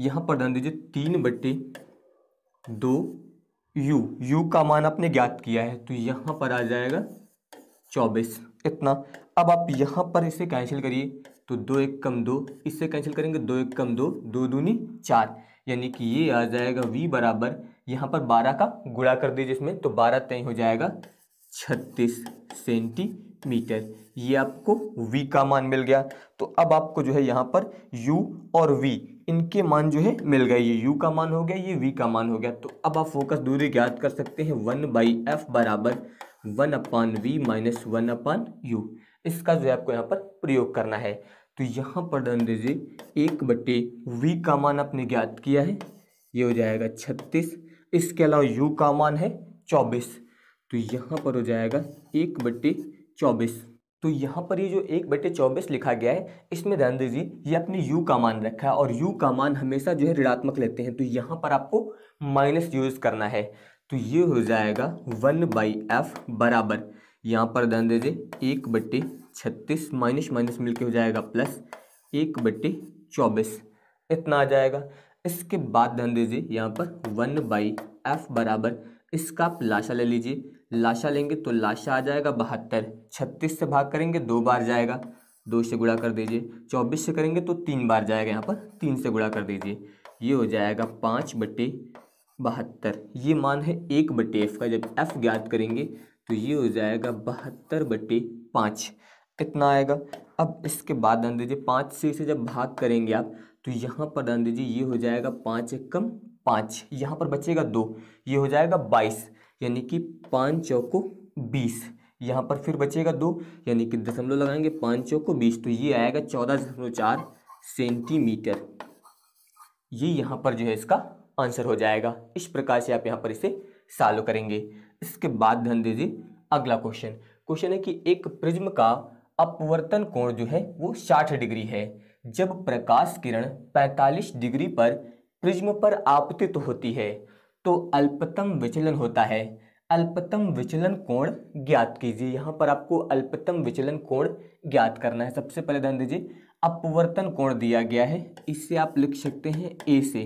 यहाँ पर ध्यान दीजिए तीन बट्टे दो यू यू का मान आपने ज्ञात किया है तो यहाँ पर आ जाएगा चौबीस इतना अब आप यहाँ पर इसे कैंसिल करिए तो दो एक कम दो इससे कैंसिल करेंगे दो एक कम दो दो दूनी चार यानी कि ये आ जाएगा v बराबर यहाँ पर बारह का गुड़ा कर दीजिए इसमें तो बारह तय हो जाएगा छत्तीस सेंटीमीटर ये आपको v का मान मिल गया तो अब आपको जो है यहाँ पर u और v इनके मान जो है मिल गए ये u का मान हो गया ये v का मान हो गया तो अब आप फोकस दूरी ज्ञात कर सकते हैं वन बाई एफ बराबर one upon V minus one upon U इसका जो है आपको यहाँ पर प्रयोग करना है तो यहाँ पर डन दीजिए एक बटे वी का मान आपने ज्ञात किया है ये हो जाएगा छत्तीस इसके अलावा यू का मान है चौबीस तो यहाँ पर हो जाएगा एक बट्टे चौबीस तो यहाँ पर ये जो एक बट्टे चौबीस लिखा गया है इसमें ध्यान दीजिए ये अपने यू का मान रखा है और यू का मान हमेशा जो है ऋणात्मक लेते हैं तो यहाँ पर आपको माइनस यूज करना है तो ये हो जाएगा वन बाई एफ बराबर यहाँ पर ध्यान दीजिए एक बट्टे छत्तीस माइनस माइनस मिल हो जाएगा प्लस एक बट्टे चौबीस इतना आ जाएगा इसके बाद ध्यान दीजिए यहाँ पर वन बाई एफ बराबर इसका आप लाशा ले लीजिए लाशा लेंगे तो लाशा आ जाएगा बहत्तर छत्तीस से भाग करेंगे दो बार जाएगा दो से गुड़ा कर दीजिए चौबीस से करेंगे तो तीन बार जाएगा यहाँ पर तीन से गुड़ा कर दीजिए ये हो जाएगा पाँच बटे बहत्तर ये मान है एक बटे एफ का जब एफ ज्ञात करेंगे तो ये हो जाएगा बहत्तर बटे पाँच कितना आएगा अब इसके बाद दान दीजिए पाँच से इसे जब भाग करेंगे आप तो यहाँ पर दान दीजिए ये हो जाएगा पाँच एक कम पाँच यहाँ पर बचेगा दो ये हो जाएगा बाईस यानी कि पाँच चौको बीस यहाँ पर फिर बचेगा दो यानी कि दशमलव लगाएंगे पाँच चौको बीस तो ये आएगा चौदह दशमलव चार सेंटीमीटर ये यहाँ पर जो है इसका आंसर हो जाएगा इस प्रकार से आप यहाँ पर इसे सॉल्व करेंगे इसके बाद ध्यान दीजिए अगला क्वेश्चन क्वेश्चन है कि एक प्रिज्म का अपवर्तन कोण जो है वो 60 डिग्री है जब प्रकाश किरण 45 डिग्री पर प्रिज्म पर आपतित होती है तो अल्पतम विचलन होता है अल्पतम विचलन कोण ज्ञात कीजिए यहाँ पर आपको अल्पतम विचलन कोण ज्ञात करना है सबसे पहले ध्यान दीजिए अपवर्तन कोण दिया गया है इससे आप लिख सकते हैं ए से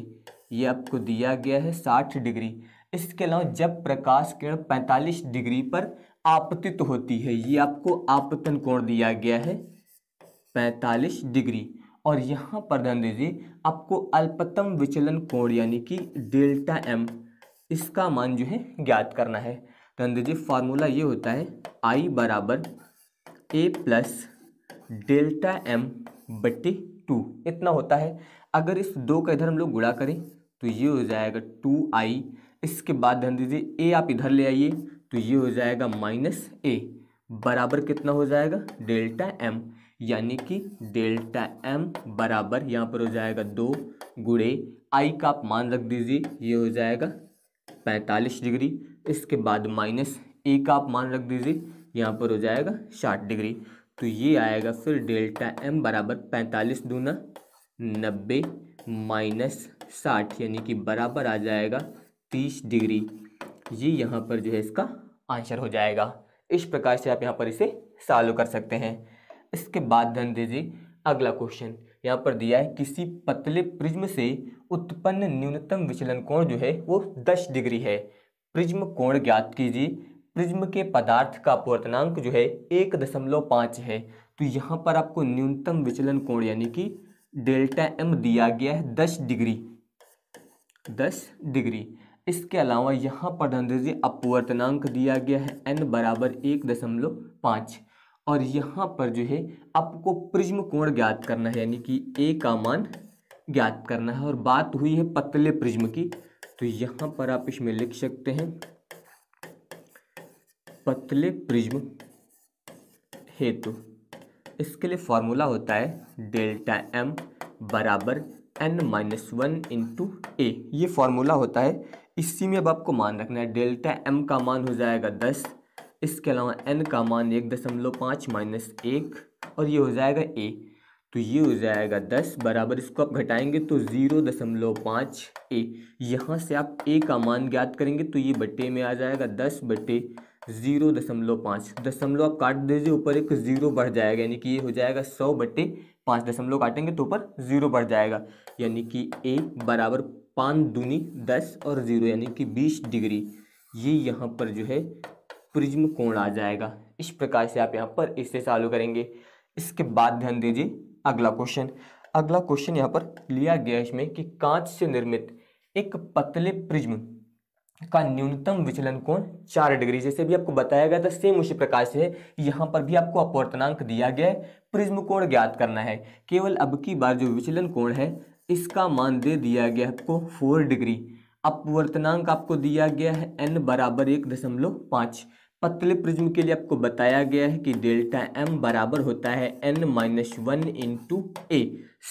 ये आपको दिया गया है साठ डिग्री इसके अलावा जब प्रकाश किरण पैंतालीस डिग्री पर आपतित होती है ये आपको आपतन कोण दिया गया है पैंतालीस डिग्री और यहाँ पर ध्यान दीजिए आपको अल्पतम विचलन कोण यानी कि डेल्टा एम इसका मान जो है ज्ञात करना है ध्यान दीजिए फार्मूला ये होता है आई बराबर ए प्लस डेल्टा एम बटे टू इतना होता है अगर इस दो का इधर हम लोग गुड़ा करें तो ये हो जाएगा टू आई इसके बाद ध्यान दीजिए ए आप इधर ले आइए तो ये हो जाएगा माइनस ए बराबर कितना हो जाएगा डेल्टा एम यानी कि डेल्टा एम बराबर यहाँ पर हो जाएगा दो गुड़े आई का आप मान रख दीजिए ये हो जाएगा पैंतालीस डिग्री इसके बाद माइनस ए का आप मान रख दीजिए यहाँ पर हो जाएगा साठ डिग्री तो ये आएगा फिर डेल्टा एम बराबर पैंतालीस दूना नब्बे माइनस साठ यानी कि बराबर आ जाएगा तीस डिग्री ये यहाँ पर जो है इसका आंसर हो जाएगा इस प्रकार से आप यहाँ पर इसे सॉल्व कर सकते हैं इसके बाद ध्यान दीजिए अगला क्वेश्चन यहाँ पर दिया है किसी पतले प्रिज्म से उत्पन्न न्यूनतम विचलन कोण जो है वो 10 डिग्री है प्रिज्म कोण ज्ञात कीजिए प्रिज्म के पदार्थ का अपवर्तनांक जो है एक दशमलव पाँच है तो यहाँ पर आपको न्यूनतम विचलन कोण यानी कि डेल्टा एम दिया गया है दस डिग्री दस डिग्री इसके अलावा यहाँ पर ध्यान दीजिए अपवर्तनांक दिया गया है एन बराबर एक दशमलव पाँच और यहाँ पर जो है आपको प्रिज्म कोण ज्ञात करना है यानी कि ए का मान ज्ञात करना है और बात हुई है पतले प्रिज्म की तो यहाँ पर आप इसमें लिख सकते हैं पतले प्रिज्म हेतु तो। इसके लिए फॉर्मूला होता है डेल्टा एम बराबर N minus one into A ये फॉर्मूला होता है इसी में अब आपको मान रखना है डेल्टा एम का मान हो जाएगा दस इसके अलावा एन का मान एक दशमलव पाँच माइनस एक और ये हो जाएगा ए तो ये हो जाएगा दस बराबर इसको आप घटाएंगे तो ज़ीरो दशमलव पाँच ए यहाँ से आप ए का मान ज्ञात करेंगे तो ये बटे में आ जाएगा दस बटे ज़ीरो दशमलव पाँच दशमलव आप काट दीजिए ऊपर एक ज़ीरो बढ़ जाएगा यानी कि ये हो जाएगा सौ बटे पाँच दशमलव काटेंगे तो ऊपर ज़ीरो बढ़ जाएगा यानी कि ए बराबर पाँच दूनी दस और ज़ीरो यानी कि बीस डिग्री ये यहाँ पर जो है प्रिज्म कोण आ जाएगा इस प्रकार से आप यहाँ पर इसे चालू करेंगे इसके बाद ध्यान दीजिए अगला क्वेश्चन अगला क्वेश्चन यहाँ पर लिया गया इसमें कि कांच से निर्मित एक पतले प्रिज्म का न्यूनतम विचलन कोण चार डिग्री जैसे भी आपको बताया गया था सेम उसी प्रकार से है यहाँ पर भी आपको अपवर्तनांक दिया गया है प्रिज्म कोण ज्ञात करना है केवल अब की बार जो विचलन कोण है इसका मान दे दिया गया आपको फोर डिग्री अपवर्तनांक आपको दिया गया है एन बराबर एक दशमलव पाँच पतले प्रिज्म के लिए आपको बताया गया है कि डेल्टा एम बराबर होता है N minus one into A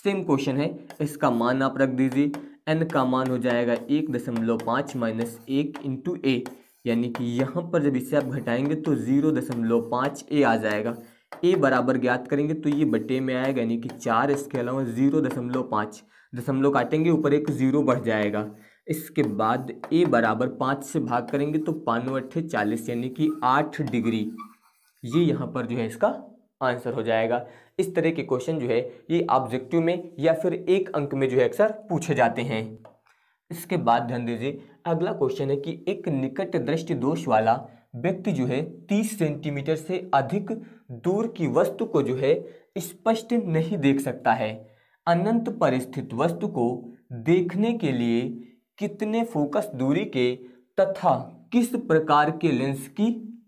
same question है इसका मान आप रख दीजिए एन का मान हो जाएगा एक दशमलव पाँच माइनस एक इंटू ए यानी कि यहाँ पर जब इसे आप घटाएंगे तो ज़ीरो दशमलव पाँच ए आ जाएगा ए बराबर ज्ञात करेंगे तो ये बटे में आएगा यानी कि चार इसके अलावा ज़ीरो दशमलव पाँच दशमलव काटेंगे ऊपर एक ज़ीरो बढ़ जाएगा इसके बाद ए बराबर पाँच से भाग करेंगे तो पानो अट्ठे चालीस यानी कि आठ डिग्री ये यहाँ पर जो है इसका आंसर हो जाएगा इस तरह के क्वेश्चन जो है ये ऑब्जेक्टिव में या फिर एक अंक में जो है अक्सर पूछे जाते हैं इसके बाद ध्यान दीजिए अगला क्वेश्चन है कि एक निकट दृष्टि दोष वाला व्यक्ति जो है तीस सेंटीमीटर से अधिक दूर की वस्तु को जो है स्पष्ट नहीं देख सकता है अनंत परिस्थित वस्तु को देखने के लिए कितने फोकस दूरी के तथा किस प्रकार के लेंस की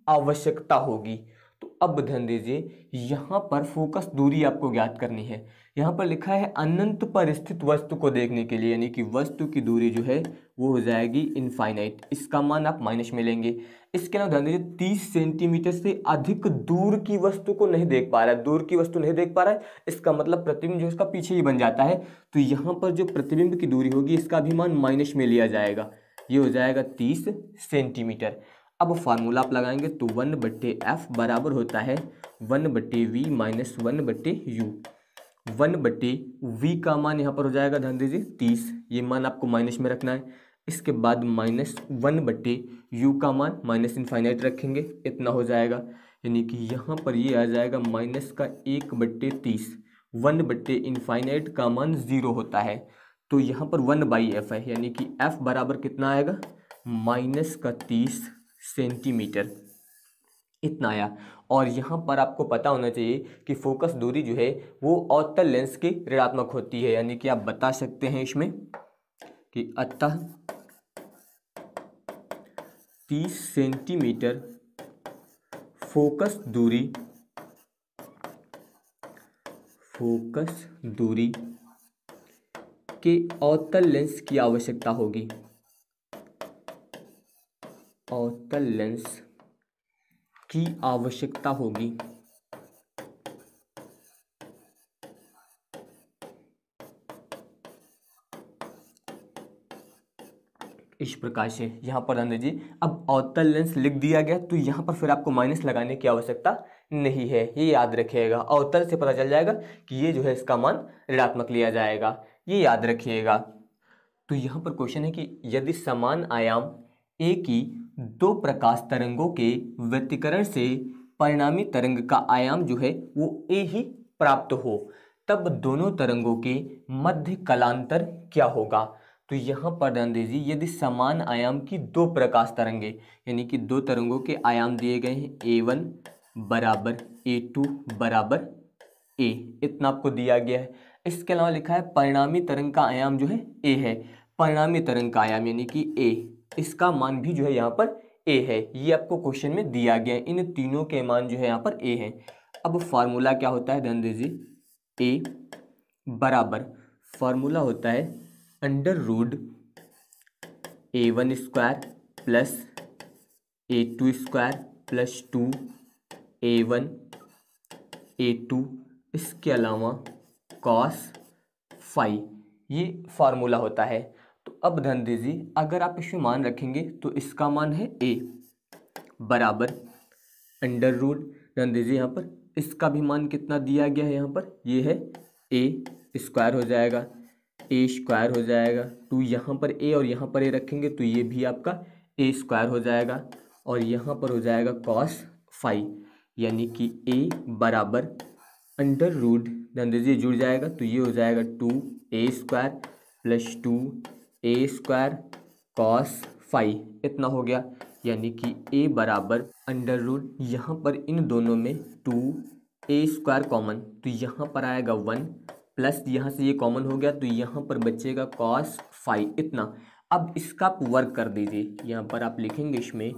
आवश्यकता होगी तो अब ध्यान दीजिए यहाँ पर फोकस दूरी आपको ज्ञात करनी है यहाँ पर लिखा है अनंत पर स्थित वस्तु को देखने के लिए यानी कि वस्तु की दूरी जो है वो हो जाएगी इनफाइनाइट इसका मान आप माइनस में लेंगे इसके अलावा ध्यान दीजिए तीस सेंटीमीटर से अधिक दूर की वस्तु को नहीं देख पा रहा है दूर की वस्तु नहीं देख पा रहा है इसका मतलब प्रतिबिंब जो इसका पीछे ही बन जाता है तो यहाँ पर जो प्रतिबिंब की दूरी होगी इसका भी मान माइनस में लिया जाएगा ये हो जाएगा तीस सेंटीमीटर अब फार्मूला आप लगाएंगे तो वन बट्टे एफ बराबर होता है वन बट्टे वी माइनस वन बट्टे यू वन बटे वी का मान यहाँ पर हो जाएगा ध्यान दीजिए तीस ये मान आपको माइनस में रखना है इसके बाद माइनस वन बटे यू का मान माइनस इनफाइनाइट रखेंगे इतना हो जाएगा यानी कि यहाँ पर ये आ जाएगा माइनस का एक बट्टे तीस वन बट्टे इनफाइनाइट का मान ज़ीरो होता है तो यहाँ पर वन बाई एफ है यानी कि एफ बराबर कितना आएगा माइनस का तीस सेंटीमीटर इतना आया और यहाँ पर आपको पता होना चाहिए कि फोकस दूरी जो है वो अवतल लेंस के ऋणात्मक होती है यानी कि आप बता सकते हैं इसमें कि अतः तीस सेंटीमीटर फोकस दूरी फोकस दूरी के अवतल लेंस की आवश्यकता होगी अवतल लेंस की आवश्यकता होगी इस प्रकार से यहां पर ध्यान जी अब अवतल लेंस लिख दिया गया तो यहां पर फिर आपको माइनस लगाने की आवश्यकता नहीं है ये याद रखिएगा अवतल से पता चल जाएगा कि ये जो है इसका मान ऋणात्मक लिया जाएगा ये याद रखिएगा तो यहां पर क्वेश्चन है कि यदि समान आयाम ए की दो प्रकाश तरंगों के व्यतिकरण से परिणामी तरंग का आयाम जो है वो ए ही प्राप्त हो तब दोनों तरंगों के मध्य कलांतर क्या होगा तो यहाँ पर ध्यान दीजिए यदि समान आयाम की दो प्रकाश तरंगे यानी कि दो तरंगों के आयाम दिए गए हैं ए वन बराबर ए टू बराबर ए इतना आपको दिया गया है इसके अलावा लिखा है परिणामी तरंग का आयाम जो है ए है परिणामी तरंग का आयाम यानी कि ए इसका मान भी जो है यहाँ पर ए है ये आपको क्वेश्चन में दिया गया है इन तीनों के मान जो है यहाँ पर ए है अब फार्मूला क्या होता है धनदेव जी ए बराबर फार्मूला होता है under root A one square plus A two square plus two A one A two इसके अलावा कॉस फाइव ये फार्मूला होता है तो अब ध्यान दीजिए अगर आप इसमें मान रखेंगे तो इसका मान है ए बराबर अंडर रूट ध्यान दीजिए यहाँ पर इसका भी मान कितना दिया गया है यहाँ पर ये है ए स्क्वायर हो जाएगा ए स्क्वायर हो जाएगा टू तो यहाँ पर ए और यहाँ पर ए रखेंगे तो ये भी आपका ए स्क्वायर हो जाएगा और यहाँ पर हो जाएगा कॉस फाइव यानी कि ए बराबर अंडर रूट ध्यान दीजिए जुड़ जाएगा तो ये हो जाएगा two A square plus two A square cos five इतना हो गया यानी कि ए बराबर अंडर रूट यहाँ पर इन दोनों में टू ए स्क्वायर कॉमन तो यहाँ पर आएगा वन प्लस यहाँ से ये कॉमन हो गया तो यहाँ पर बचेगा कॉस फाइव इतना अब इसका आप वर्ग कर दीजिए यहाँ पर आप लिखेंगे इसमें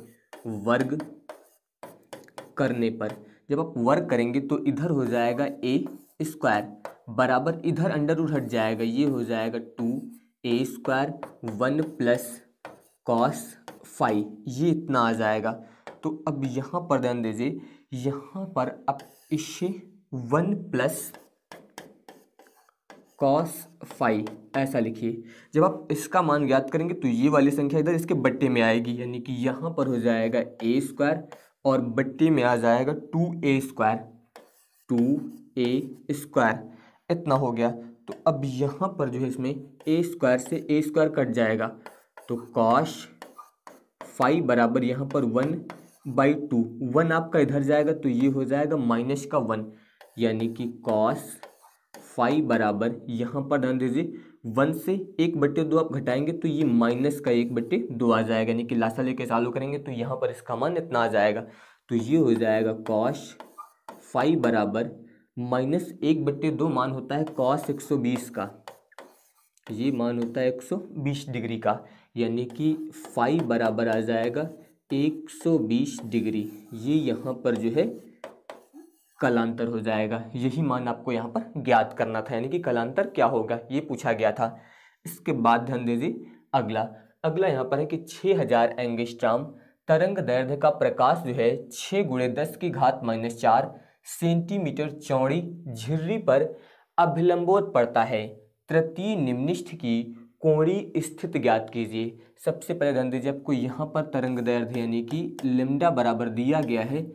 वर्ग करने पर जब आप वर्ग करेंगे तो इधर हो जाएगा ए स्क्वायर बराबर इधर अंडर रूट हट जाएगा ये हो जाएगा two A square one plus cos five ये इतना आ जाएगा तो अब यहाँ पर ध्यान दीजिए यहाँ पर अब इसे वन प्लस कॉस फाइव ऐसा लिखिए जब आप इसका मान ज्ञात करेंगे तो ये वाली संख्या इधर इसके बट्टे में आएगी यानी कि यहाँ पर हो जाएगा ए स्क्वायर और बट्टे में आ जाएगा two A square two A square इतना हो गया तो अब यहाँ पर जो है इसमें ए स्क्वायर से ए स्क्वायर कट जाएगा तो कॉश फाइव बराबर यहाँ पर वन बाई टू वन आपका इधर जाएगा तो ये हो जाएगा माइनस का वन यानी कि कॉस फाइव बराबर यहाँ पर ध्यान दीजिए वन से एक बट्टे दो आप घटाएंगे तो ये माइनस का एक बट्टे दो आ जाएगा यानी कि लाशा लेके चालू करेंगे तो यहाँ पर इसका मान इतना आ जाएगा तो ये हो जाएगा कॉश फाइव बराबर माइनस एक बट्टे दो मान होता है कॉस एक सौ बीस का ये मान होता है 120 डिग्री का यानी कि फाइव बराबर आ जाएगा 120 डिग्री ये यहाँ पर जो है कलांतर हो जाएगा यही मान आपको यहाँ पर ज्ञात करना था यानी कि कलांतर क्या होगा ये पूछा गया था इसके बाद ध्यान दीजिए अगला अगला यहाँ पर है कि 6000 हजार एंगेस्ट्राम तरंग दर्द का प्रकाश जो है छः गुणे दस की घात माइनस चार सेंटीमीटर चौड़ी झिर्री पर अभिलंबोत पड़ता है तृतीय निम्निष्ठ की कोणी स्थिति ज्ञात कीजिए सबसे पहले ध्यान दीजिए आपको यहाँ पर तरंग दैर्ध्य यानी कि लिमडा बराबर दिया गया है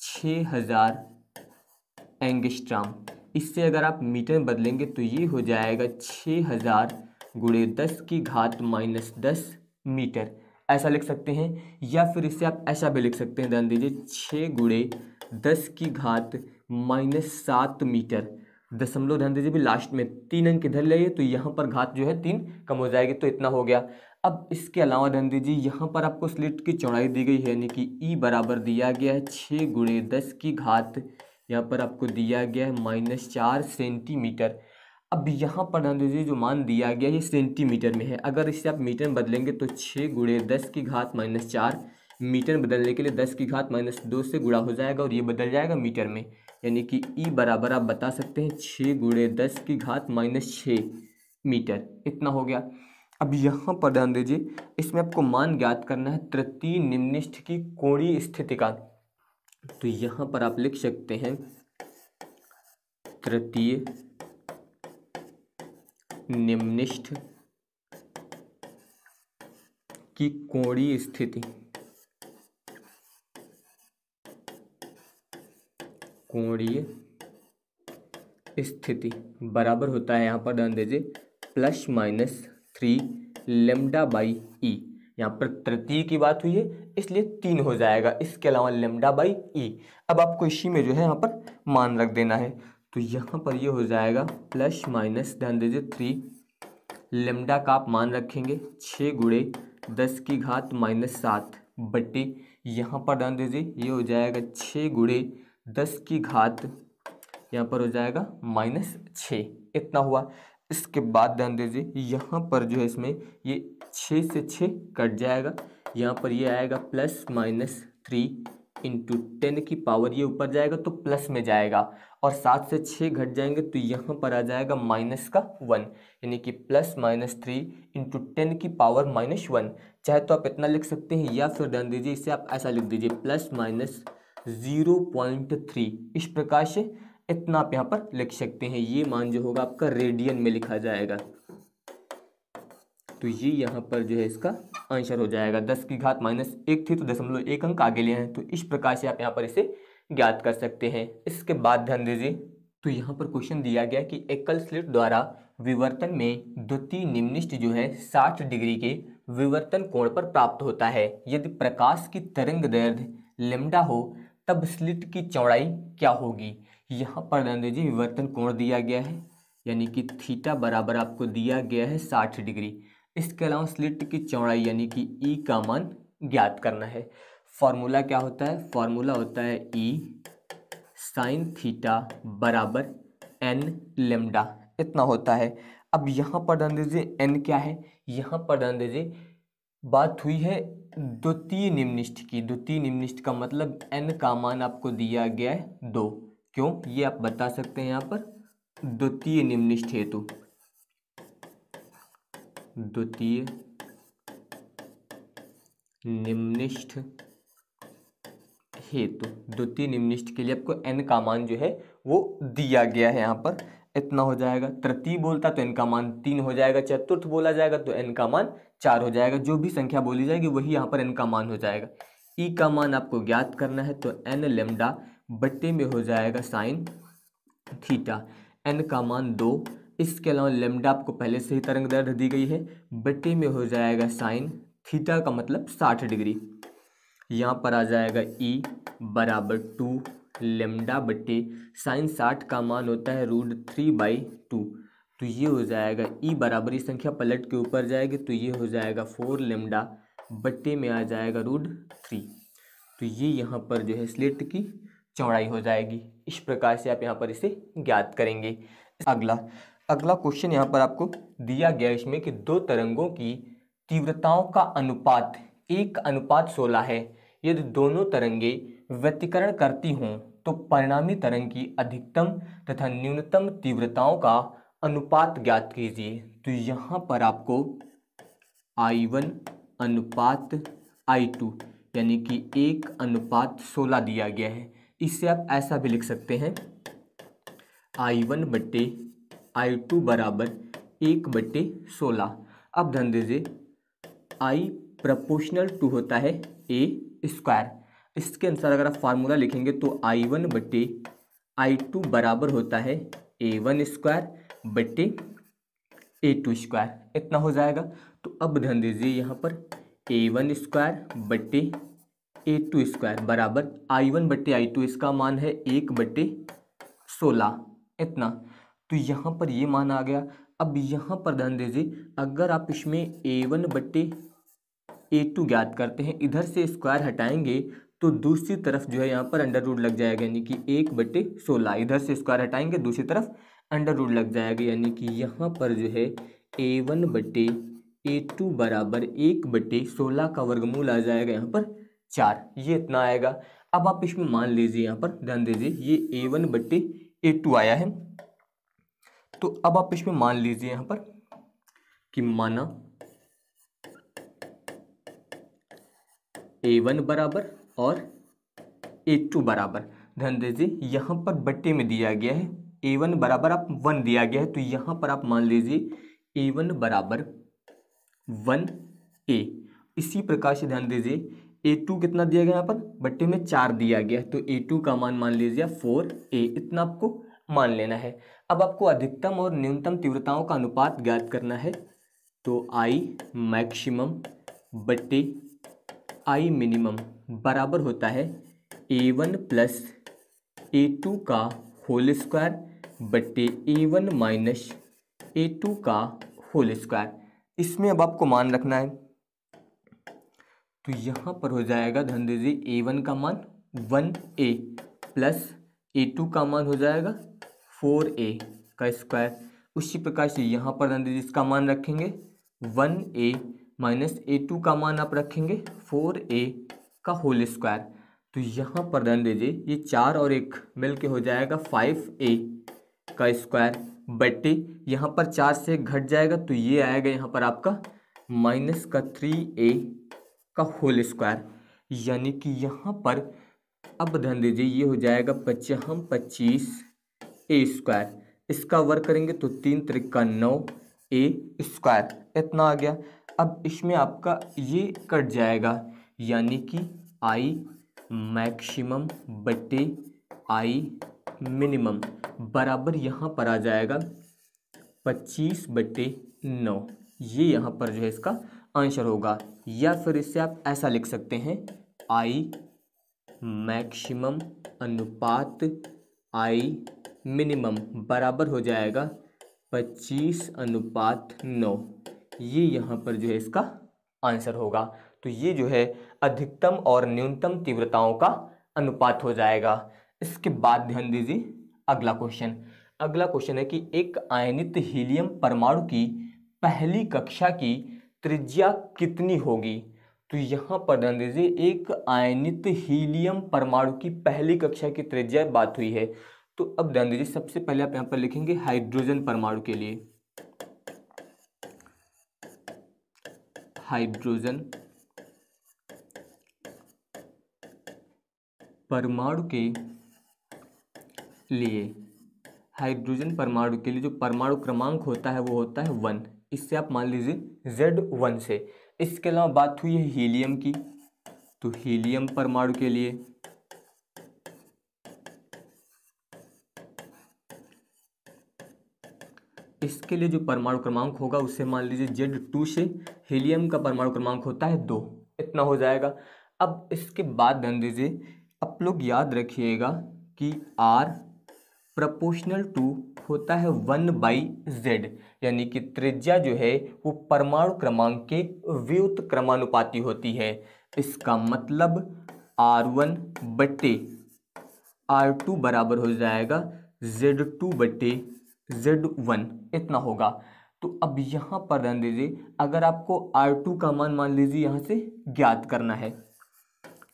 छः हज़ार एंगस्ट्राम इससे अगर आप मीटर बदलेंगे तो ये हो जाएगा छः हज़ार गुड़े दस की घात माइनस दस मीटर ऐसा लिख सकते हैं या फिर इसे आप ऐसा भी लिख सकते हैं ध्यान दीजिए छः गुड़े दस की घात माइनस सात मीटर दशमलव ध्यान दीजिए भी लास्ट में तीन अंक इधर ले तो यहाँ पर घात जो है तीन कम हो जाएगी तो इतना हो गया अब इसके अलावा ध्यान दीजिए यहाँ पर आपको स्लिट की चौड़ाई दी गई है यानी कि ई e बराबर दिया गया है छः गुणे दस की घात यहाँ पर आपको दिया गया है माइनस चार सेंटीमीटर अब यहाँ पर ध्यान दीजिए जो मान दिया गया ये सेंटीमीटर में है अगर इसे आप मीटर बदलेंगे तो छः गुणे दस की घात माइनस चार मीटर बदलने के लिए दस की घात माइनस दो से गुड़ा हो जाएगा और ये बदल जाएगा मीटर में यानी कि ई e बराबर आप बता सकते हैं छः गुड़े दस की घात माइनस छः मीटर इतना हो गया अब यहाँ पर ध्यान दीजिए इसमें आपको मान ज्ञात करना है तृतीय निम्निष्ठ की कोणीय स्थिति का तो यहाँ पर आप लिख सकते हैं तृतीय निम्निष्ठ की कोणीय स्थिति कोणीय स्थिति बराबर होता है यहाँ पर ध्यान दीजिए plus minus three lambda by E यहाँ पर तृतीय की बात हुई है इसलिए तीन हो जाएगा इसके अलावा लेमडा बाई ई अब आपको इसी में जो है यहाँ पर मान रख देना है तो यहाँ पर ये यह हो जाएगा प्लस माइनस ध्यान दीजिए थ्री लेमडा का आप मान रखेंगे छः गुड़े दस की घात माइनस सात बटे यहाँ पर ध्यान दीजिए ये हो जाएगा छः गुड़े दस की घात यहाँ पर हो जाएगा माइनस छः इतना हुआ इसके बाद ध्यान दीजिए यहाँ पर जो है इसमें ये छः से छः कट जाएगा यहाँ पर ये आएगा plus minus three into ten की पावर ये ऊपर जाएगा तो प्लस में जाएगा और सात से छः घट जाएंगे तो यहाँ पर आ जाएगा माइनस का वन यानी कि plus minus three into ten की पावर माइनस वन चाहे तो आप इतना लिख सकते हैं या फिर ध्यान दीजिए इसे आप ऐसा लिख दीजिए plus minus zero point three इस प्रकार से इतना आप यहाँ पर लिख सकते हैं ये मान जो होगा आपका रेडियन में लिखा जाएगा तो ये यहाँ पर जो है इसका आंसर हो जाएगा दस की घात माइनस एक थी तो दशमलव एक अंक आगे लिए हैं तो इस प्रकार से आप यहाँ पर इसे ज्ञात कर सकते हैं इसके बाद ध्यान दीजिए तो यहाँ पर क्वेश्चन दिया गया कि एकल स्लिट द्वारा विवर्तन में द्वितीय निम्निष्ट जो है साठ डिग्री के विवर्तन कोण पर प्राप्त होता है यदि प्रकाश की तरंग दर्द लेमडा हो तब स्लिट की चौड़ाई क्या होगी यहाँ पर ध्यान दीजिए विवर्तन कोण दिया गया है यानी कि थीटा बराबर आपको दिया गया है साठ डिग्री इसके अलावा स्लिट की चौड़ाई यानी कि ई e का मान ज्ञात करना है फॉर्मूला क्या होता है फॉर्मूला होता है ई e साइन थीटा बराबर एन लेमडा इतना होता है अब यहाँ पर ध्यान दीजिए एन क्या है यहाँ पर ध्यान दीजिए बात हुई है हम्म। द्वितीय निम्निष्ठ की द्वितीय निम्निष्ठ का मतलब एन का मान आपको दिया गया है दो क्यों ये आप बता सकते हैं यहाँ पर द्वितीय निम्निष्ठ हेतु द्वितीय निम्निष्ठ हेतु द्वितीय निम्निष्ठ के लिए आपको एन का मान जो है वो दिया गया है यहाँ पर इतना हो जाएगा तृतीय बोलता तो एन का मान तीन हो जाएगा चतुर्थ बोला जाएगा तो एन का मान चार हो जाएगा जो भी संख्या बोली जाएगी वही यहाँ पर एन का मान हो जाएगा ई e का मान आपको ज्ञात करना है तो एन लेमडा बट्टे में हो जाएगा साइन थीटा एन का मान दो इसके अलावा लेमडा आपको पहले से ही तरंग दर्द दी गई है बट्टे में हो जाएगा साइन थीटा का मतलब साठ डिग्री यहाँ पर आ जाएगा ई e बराबर टू लेमडा बट्टे साइन साठ का मान होता है रूट थ्री बाई टू तो ये हो जाएगा ई e बराबरी संख्या पलट के ऊपर जाएगी तो ये हो जाएगा फोर लेमडा बट्टे में आ जाएगा रूड थ्री तो ये यहाँ पर जो है स्लेट की चौड़ाई हो जाएगी इस प्रकार से आप यहाँ पर इसे ज्ञात करेंगे अगला अगला क्वेश्चन यहाँ पर आपको दिया गया इसमें कि दो तरंगों की तीव्रताओं का अनुपात एक अनुपात सोलह है यदि दोनों तरंगे व्यतिकरण करती हों तो परिणामी तरंग की अधिकतम तथा न्यूनतम तीव्रताओं का अनुपात ज्ञात कीजिए तो यहाँ पर आपको आई वन अनुपात आई टू यानी कि एक अनुपात सोलह दिया गया है इससे आप ऐसा भी लिख सकते हैं आई वन बट्टे आई टू बराबर एक बट्टे सोलह अब ध्यान दीजिए आई प्रपोशनल टू होता है ए स्क्वायर इसके अनुसार अगर आप फार्मूला लिखेंगे तो आई वन बट्टे आई टू बराबर होता है ए वन स्क्वायर बटे ए टू स्क्वायर इतना हो जाएगा तो अब ध्यान दीजिए यहाँ पर ए वन स्क्वायर बटे ए टू स्क्वायर बराबर आई वन बटे आई टू इसका मान है एक बटे सोलह इतना तो यहाँ पर ये मान आ गया अब यहाँ पर ध्यान दीजिए अगर आप इसमें ए वन बटे ए टू ज्ञात करते हैं इधर से स्क्वायर हटाएंगे तो दूसरी तरफ जो है यहाँ पर अंडर रूट लग जाएगा यानी कि एक बटे सोलह इधर से स्क्वायर हटाएंगे दूसरी तरफ अंडर रूट लग जाएगा यानी कि यहाँ पर जो है ए वन बटे ए टू बराबर एक बटे सोलह का वर्गमूल आ जाएगा यहाँ पर चार ये इतना आएगा अब आप इसमें मान लीजिए यहाँ पर ध्यान दीजिए ये ए वन बटे ए टू आया है तो अब आप इसमें मान लीजिए यहाँ पर कि माना ए वन बराबर और ए टू बराबर ध्यान दीजिए यहाँ पर बटे में दिया गया है ए वन बराबर आप वन दिया गया है तो यहां पर आप मान लीजिए ए वन बराबर वन ए इसी प्रकार से ध्यान दीजिए ए टू कितना दिया गया यहाँ पर बट्टे में चार दिया गया है तो ए टू का मान मान लीजिए फोर ए इतना आपको मान लेना है अब आपको अधिकतम और न्यूनतम तीव्रताओं का अनुपात ज्ञात करना है तो आई मैक्सिमम बट्टे आई मिनिमम बराबर होता है A one plus A two का होल स्क्वायर बट्टे A one minus A two का होल स्क्वायर इसमें अब आपको मान रखना है तो यहाँ पर हो जाएगा धन दीजिए ए वन का मान one A plus A two का मान हो जाएगा फोर ए का स्क्वायर उसी प्रकार से यहाँ पर धन दीजिए इसका मान रखेंगे one A minus A two का मान आप रखेंगे फोर ए का होल स्क्वायर तो यहाँ पर धन दीजिए ये चार और एक मिलके हो जाएगा फाइव ए का स्क्वायर बट्टे यहाँ पर चार से घट जाएगा तो ये आएगा यहाँ पर आपका माइनस का थ्री ए का होल स्क्वायर यानी कि यहाँ पर अब ध्यान दीजिए ये हो जाएगा पचहम पच्चीस ए स्क्वायर इसका वर्क करेंगे तो तीन त्रिका नौ ए स्क्वायर इतना आ गया अब इसमें आपका ये कट जाएगा यानी कि आई मैक्सिमम बटे आई मिनिमम बराबर यहाँ पर आ जाएगा पच्चीस बटे नौ ये यहाँ पर जो है इसका आंसर होगा या फिर इससे आप ऐसा लिख सकते हैं आई मैक्सिमम अनुपात आई मिनिमम बराबर हो जाएगा पच्चीस अनुपात नौ ये यहाँ पर जो है इसका आंसर होगा तो ये जो है अधिकतम और न्यूनतम तीव्रताओं का अनुपात हो जाएगा इसके बाद ध्यान दीजिए अगला क्वेश्चन अगला क्वेश्चन है कि एक आयनित हीलियम परमाणु की पहली कक्षा की त्रिज्या कितनी होगी तो यहाँ पर ध्यान दीजिए एक आयनित हीलियम परमाणु की पहली कक्षा की त्रिज्या बात हुई है तो अब ध्यान दीजिए सबसे पहले आप यहाँ पर लिखेंगे हाइड्रोजन परमाणु के लिए हाइड्रोजन परमाणु के लिए हाइड्रोजन परमाणु के लिए जो परमाणु क्रमांक होता है वो होता है वन इससे आप मान लीजिए जेड वन से इसके अलावा बात हुई है हीलियम की तो हीलियम परमाणु के लिए इसके लिए जो परमाणु क्रमांक होगा उसे मान लीजिए जेड टू से हीलियम का परमाणु क्रमांक होता है दो इतना हो जाएगा अब इसके बाद ध्यान दीजिए आप लोग याद रखिएगा कि आर प्रपोर्शनल टू होता है वन बाई जेड यानी कि त्रिज्या जो है वो परमाणु क्रमांक के व्युत क्रमानुपाती होती है इसका मतलब आर वन बटे आर टू बराबर हो जाएगा जेड टू बटे जेड वन इतना होगा तो अब यहाँ पर रन दीजिए अगर आपको आर टू का मान मान लीजिए यहाँ से ज्ञात करना है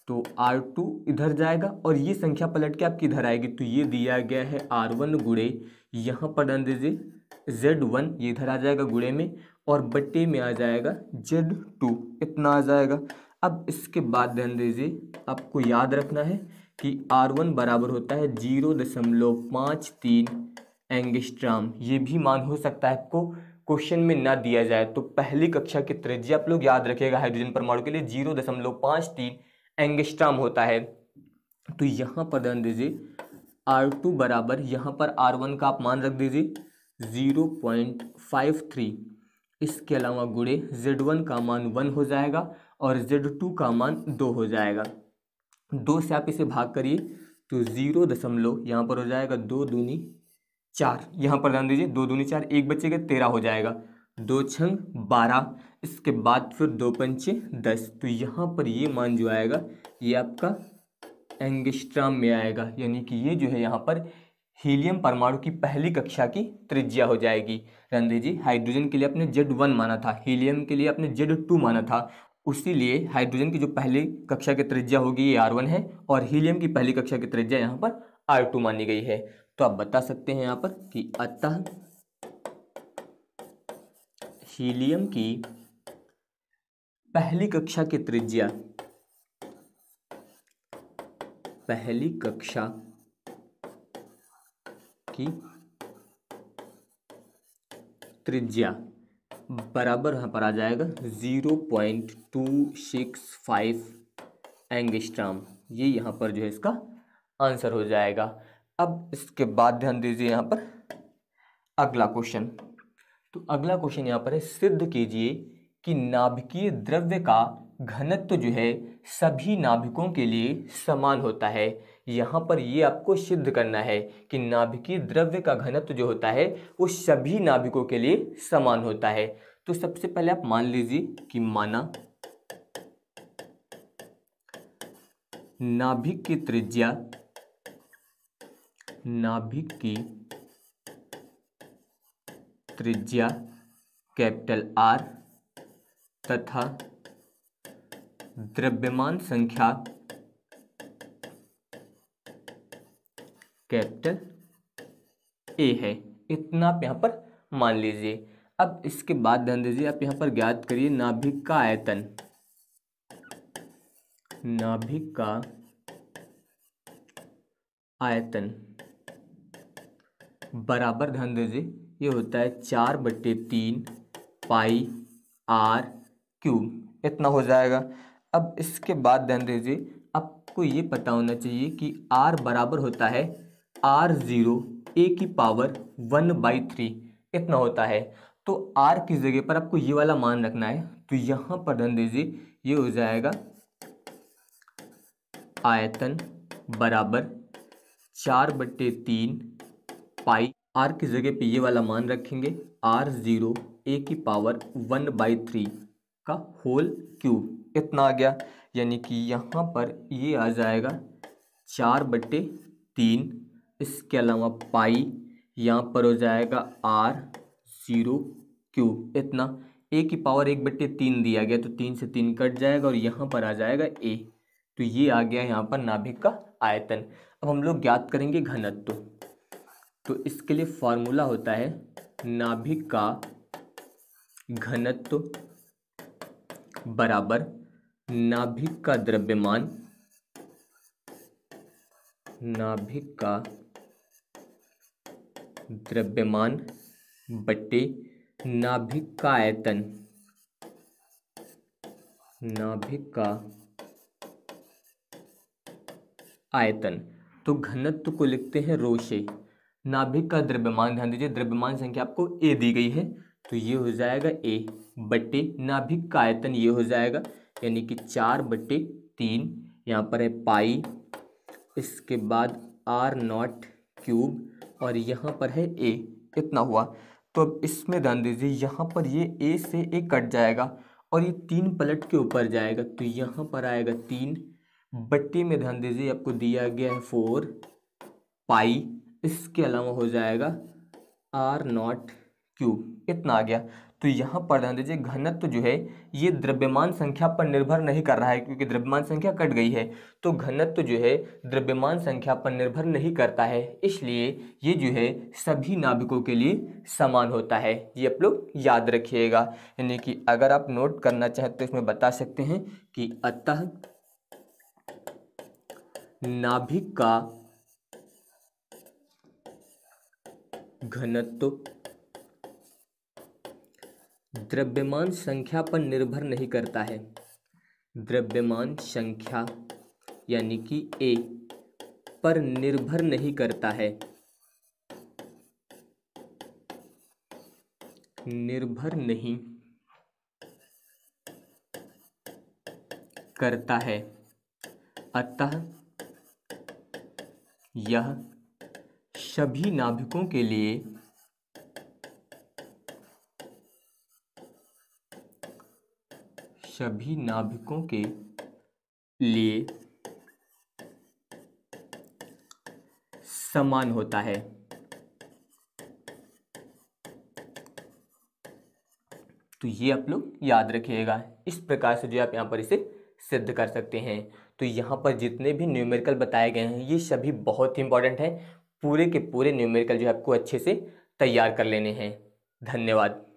तो आर टू इधर जाएगा और ये संख्या पलट के आपकी इधर आएगी तो ये दिया गया है आर वन गुड़े यहाँ पर डन दीजिए जेड वन ये इधर आ जाएगा गुड़े में और बट्टे में आ जाएगा जेड टू इतना आ जाएगा अब इसके बाद ध्यान दीजिए आपको याद रखना है कि आर वन बराबर होता है जीरो दशमलव पाँच तीन एंगस्ट्राम ये भी मान हो सकता है आपको क्वेश्चन में ना दिया जाए तो पहली कक्षा की त्रिज्या आप लोग याद रखेगा हाइड्रोजन परमाणु के लिए जीरो दशमलव पाँच तीन एंगस्ट्राम होता है तो यहाँ पर ध्यान दीजिए आर टू बराबर यहाँ पर आर वन का आप मान रख दीजिए ज़ीरो पॉइंट फाइव थ्री इसके अलावा गुड़े जेड वन का मान वन हो जाएगा और जेड टू का मान दो हो जाएगा दो से आप इसे भाग करिए तो ज़ीरो दशमलव यहाँ पर हो जाएगा दो दूनी चार यहाँ पर ध्यान दीजिए दो दूनी चार एक बच्चे का तेरह हो जाएगा दो छंग बारह इसके बाद फिर दो पंचे दस तो यहाँ पर ये मान जो आएगा ये आपका एंगस्ट्राम में आएगा यानी कि ये जो है यहाँ पर हीलियम परमाणु की पहली कक्षा की त्रिज्या हो जाएगी रंधे जी हाइड्रोजन के लिए आपने जेड वन माना था हीलियम के लिए आपने जेड टू माना था उसीलिए हाइड्रोजन की जो पहली कक्षा की त्रिज्या होगी ये आर वन है और हीलियम की पहली कक्षा की त्रिज्या यहाँ पर आर टू मानी गई है तो आप बता सकते हैं यहाँ पर कि अतः हीलियम की पहली कक्षा की त्रिज्या पहली कक्षा की त्रिज्या बराबर यहां पर आ जाएगा zero point two six five angstrom ये यहां पर जो है इसका आंसर हो जाएगा अब इसके बाद ध्यान दीजिए यहां पर अगला क्वेश्चन तो अगला क्वेश्चन यहां पर है सिद्ध कीजिए कि नाभिकीय द्रव्य का घनत्व जो है सभी नाभिकों के लिए समान होता है यहाँ पर ये आपको सिद्ध करना है कि नाभिकीय द्रव्य का घनत्व जो होता है वो सभी नाभिकों के लिए समान होता है तो सबसे पहले आप मान लीजिए कि माना नाभिक की त्रिज्या नाभिक की त्रिज्या कैपिटल आर तथा द्रव्यमान संख्या कैपिटल ए है इतना आप यहाँ पर मान लीजिए अब इसके बाद ध्यान दीजिए आप यहाँ पर ज्ञात करिए नाभिक का आयतन नाभिक का आयतन बराबर ध्यान दीजिए ये होता है चार बटे तीन पाई आर क्यूब इतना हो जाएगा अब इसके बाद ध्यान दीजिए आपको ये पता होना चाहिए कि आर बराबर होता है आर ज़ीरो ए की पावर वन बाई थ्री इतना होता है तो आर की जगह पर आपको ये वाला मान रखना है तो यहाँ पर ध्यान दीजिए ये हो जाएगा आयतन बराबर चार बट्टे तीन पाई आर की जगह पे ये वाला मान रखेंगे आर ज़ीरो ए की पावर वन बाई थ्री का होल क्यूब इतना आ गया यानी कि यहाँ पर ये आ जाएगा चार बट्टे तीन इसके अलावा पाई यहाँ पर हो जाएगा आर ज़ीरो क्यूब इतना ए की पावर एक बट्टे तीन दिया गया तो तीन से तीन कट जाएगा और यहाँ पर आ जाएगा ए तो ये आ गया यहाँ पर नाभिक का आयतन अब हम लोग ज्ञात करेंगे घनत्व तो इसके लिए फार्मूला होता है नाभिक का घनत्व बराबर नाभिक का द्रव्यमान नाभिक का द्रव्यमान बटे नाभिक का आयतन नाभिक का आयतन तो घनत्व को लिखते हैं रोशे नाभिक का द्रव्यमान ध्यान दीजिए द्रव्यमान संख्या आपको ए दी गई है तो ये हो जाएगा ए बटे नाभिक का आयतन ये हो जाएगा यानी कि चार बटे तीन यहाँ पर है पाई इसके बाद आर नॉट क्यूब और यहाँ पर है ए इतना हुआ तो अब इसमें ध्यान दीजिए यहाँ पर ये ए से ए कट जाएगा और ये तीन पलट के ऊपर जाएगा तो यहाँ पर आएगा तीन बट्टे में ध्यान दीजिए आपको दिया गया है फोर पाई इसके अलावा हो जाएगा आर नॉट क्यूब इतना आ गया तो यहाँ पर ध्यान दीजिए घनत्व जो है ये द्रव्यमान संख्या पर निर्भर नहीं कर रहा है क्योंकि द्रव्यमान संख्या कट गई है तो घनत्व जो है द्रव्यमान संख्या पर निर्भर नहीं करता है इसलिए ये जो है सभी नाभिकों के लिए समान होता है ये आप लोग याद रखिएगा यानी कि अगर आप नोट करना चाहें तो इसमें बता सकते हैं कि अतः नाभिक का घनत्व द्रव्यमान संख्या पर निर्भर नहीं करता है द्रव्यमान संख्या यानी कि ए पर निर्भर नहीं करता है निर्भर नहीं करता है अतः यह सभी नाभिकों के लिए सभी नाभिकों के लिए समान होता है तो ये आप लोग याद रखिएगा इस प्रकार से जो आप यहाँ पर इसे सिद्ध कर सकते हैं तो यहाँ पर जितने भी न्यूमेरिकल बताए गए हैं ये सभी बहुत ही इंपॉर्टेंट हैं पूरे के पूरे न्यूमेरिकल जो है आपको अच्छे से तैयार कर लेने हैं धन्यवाद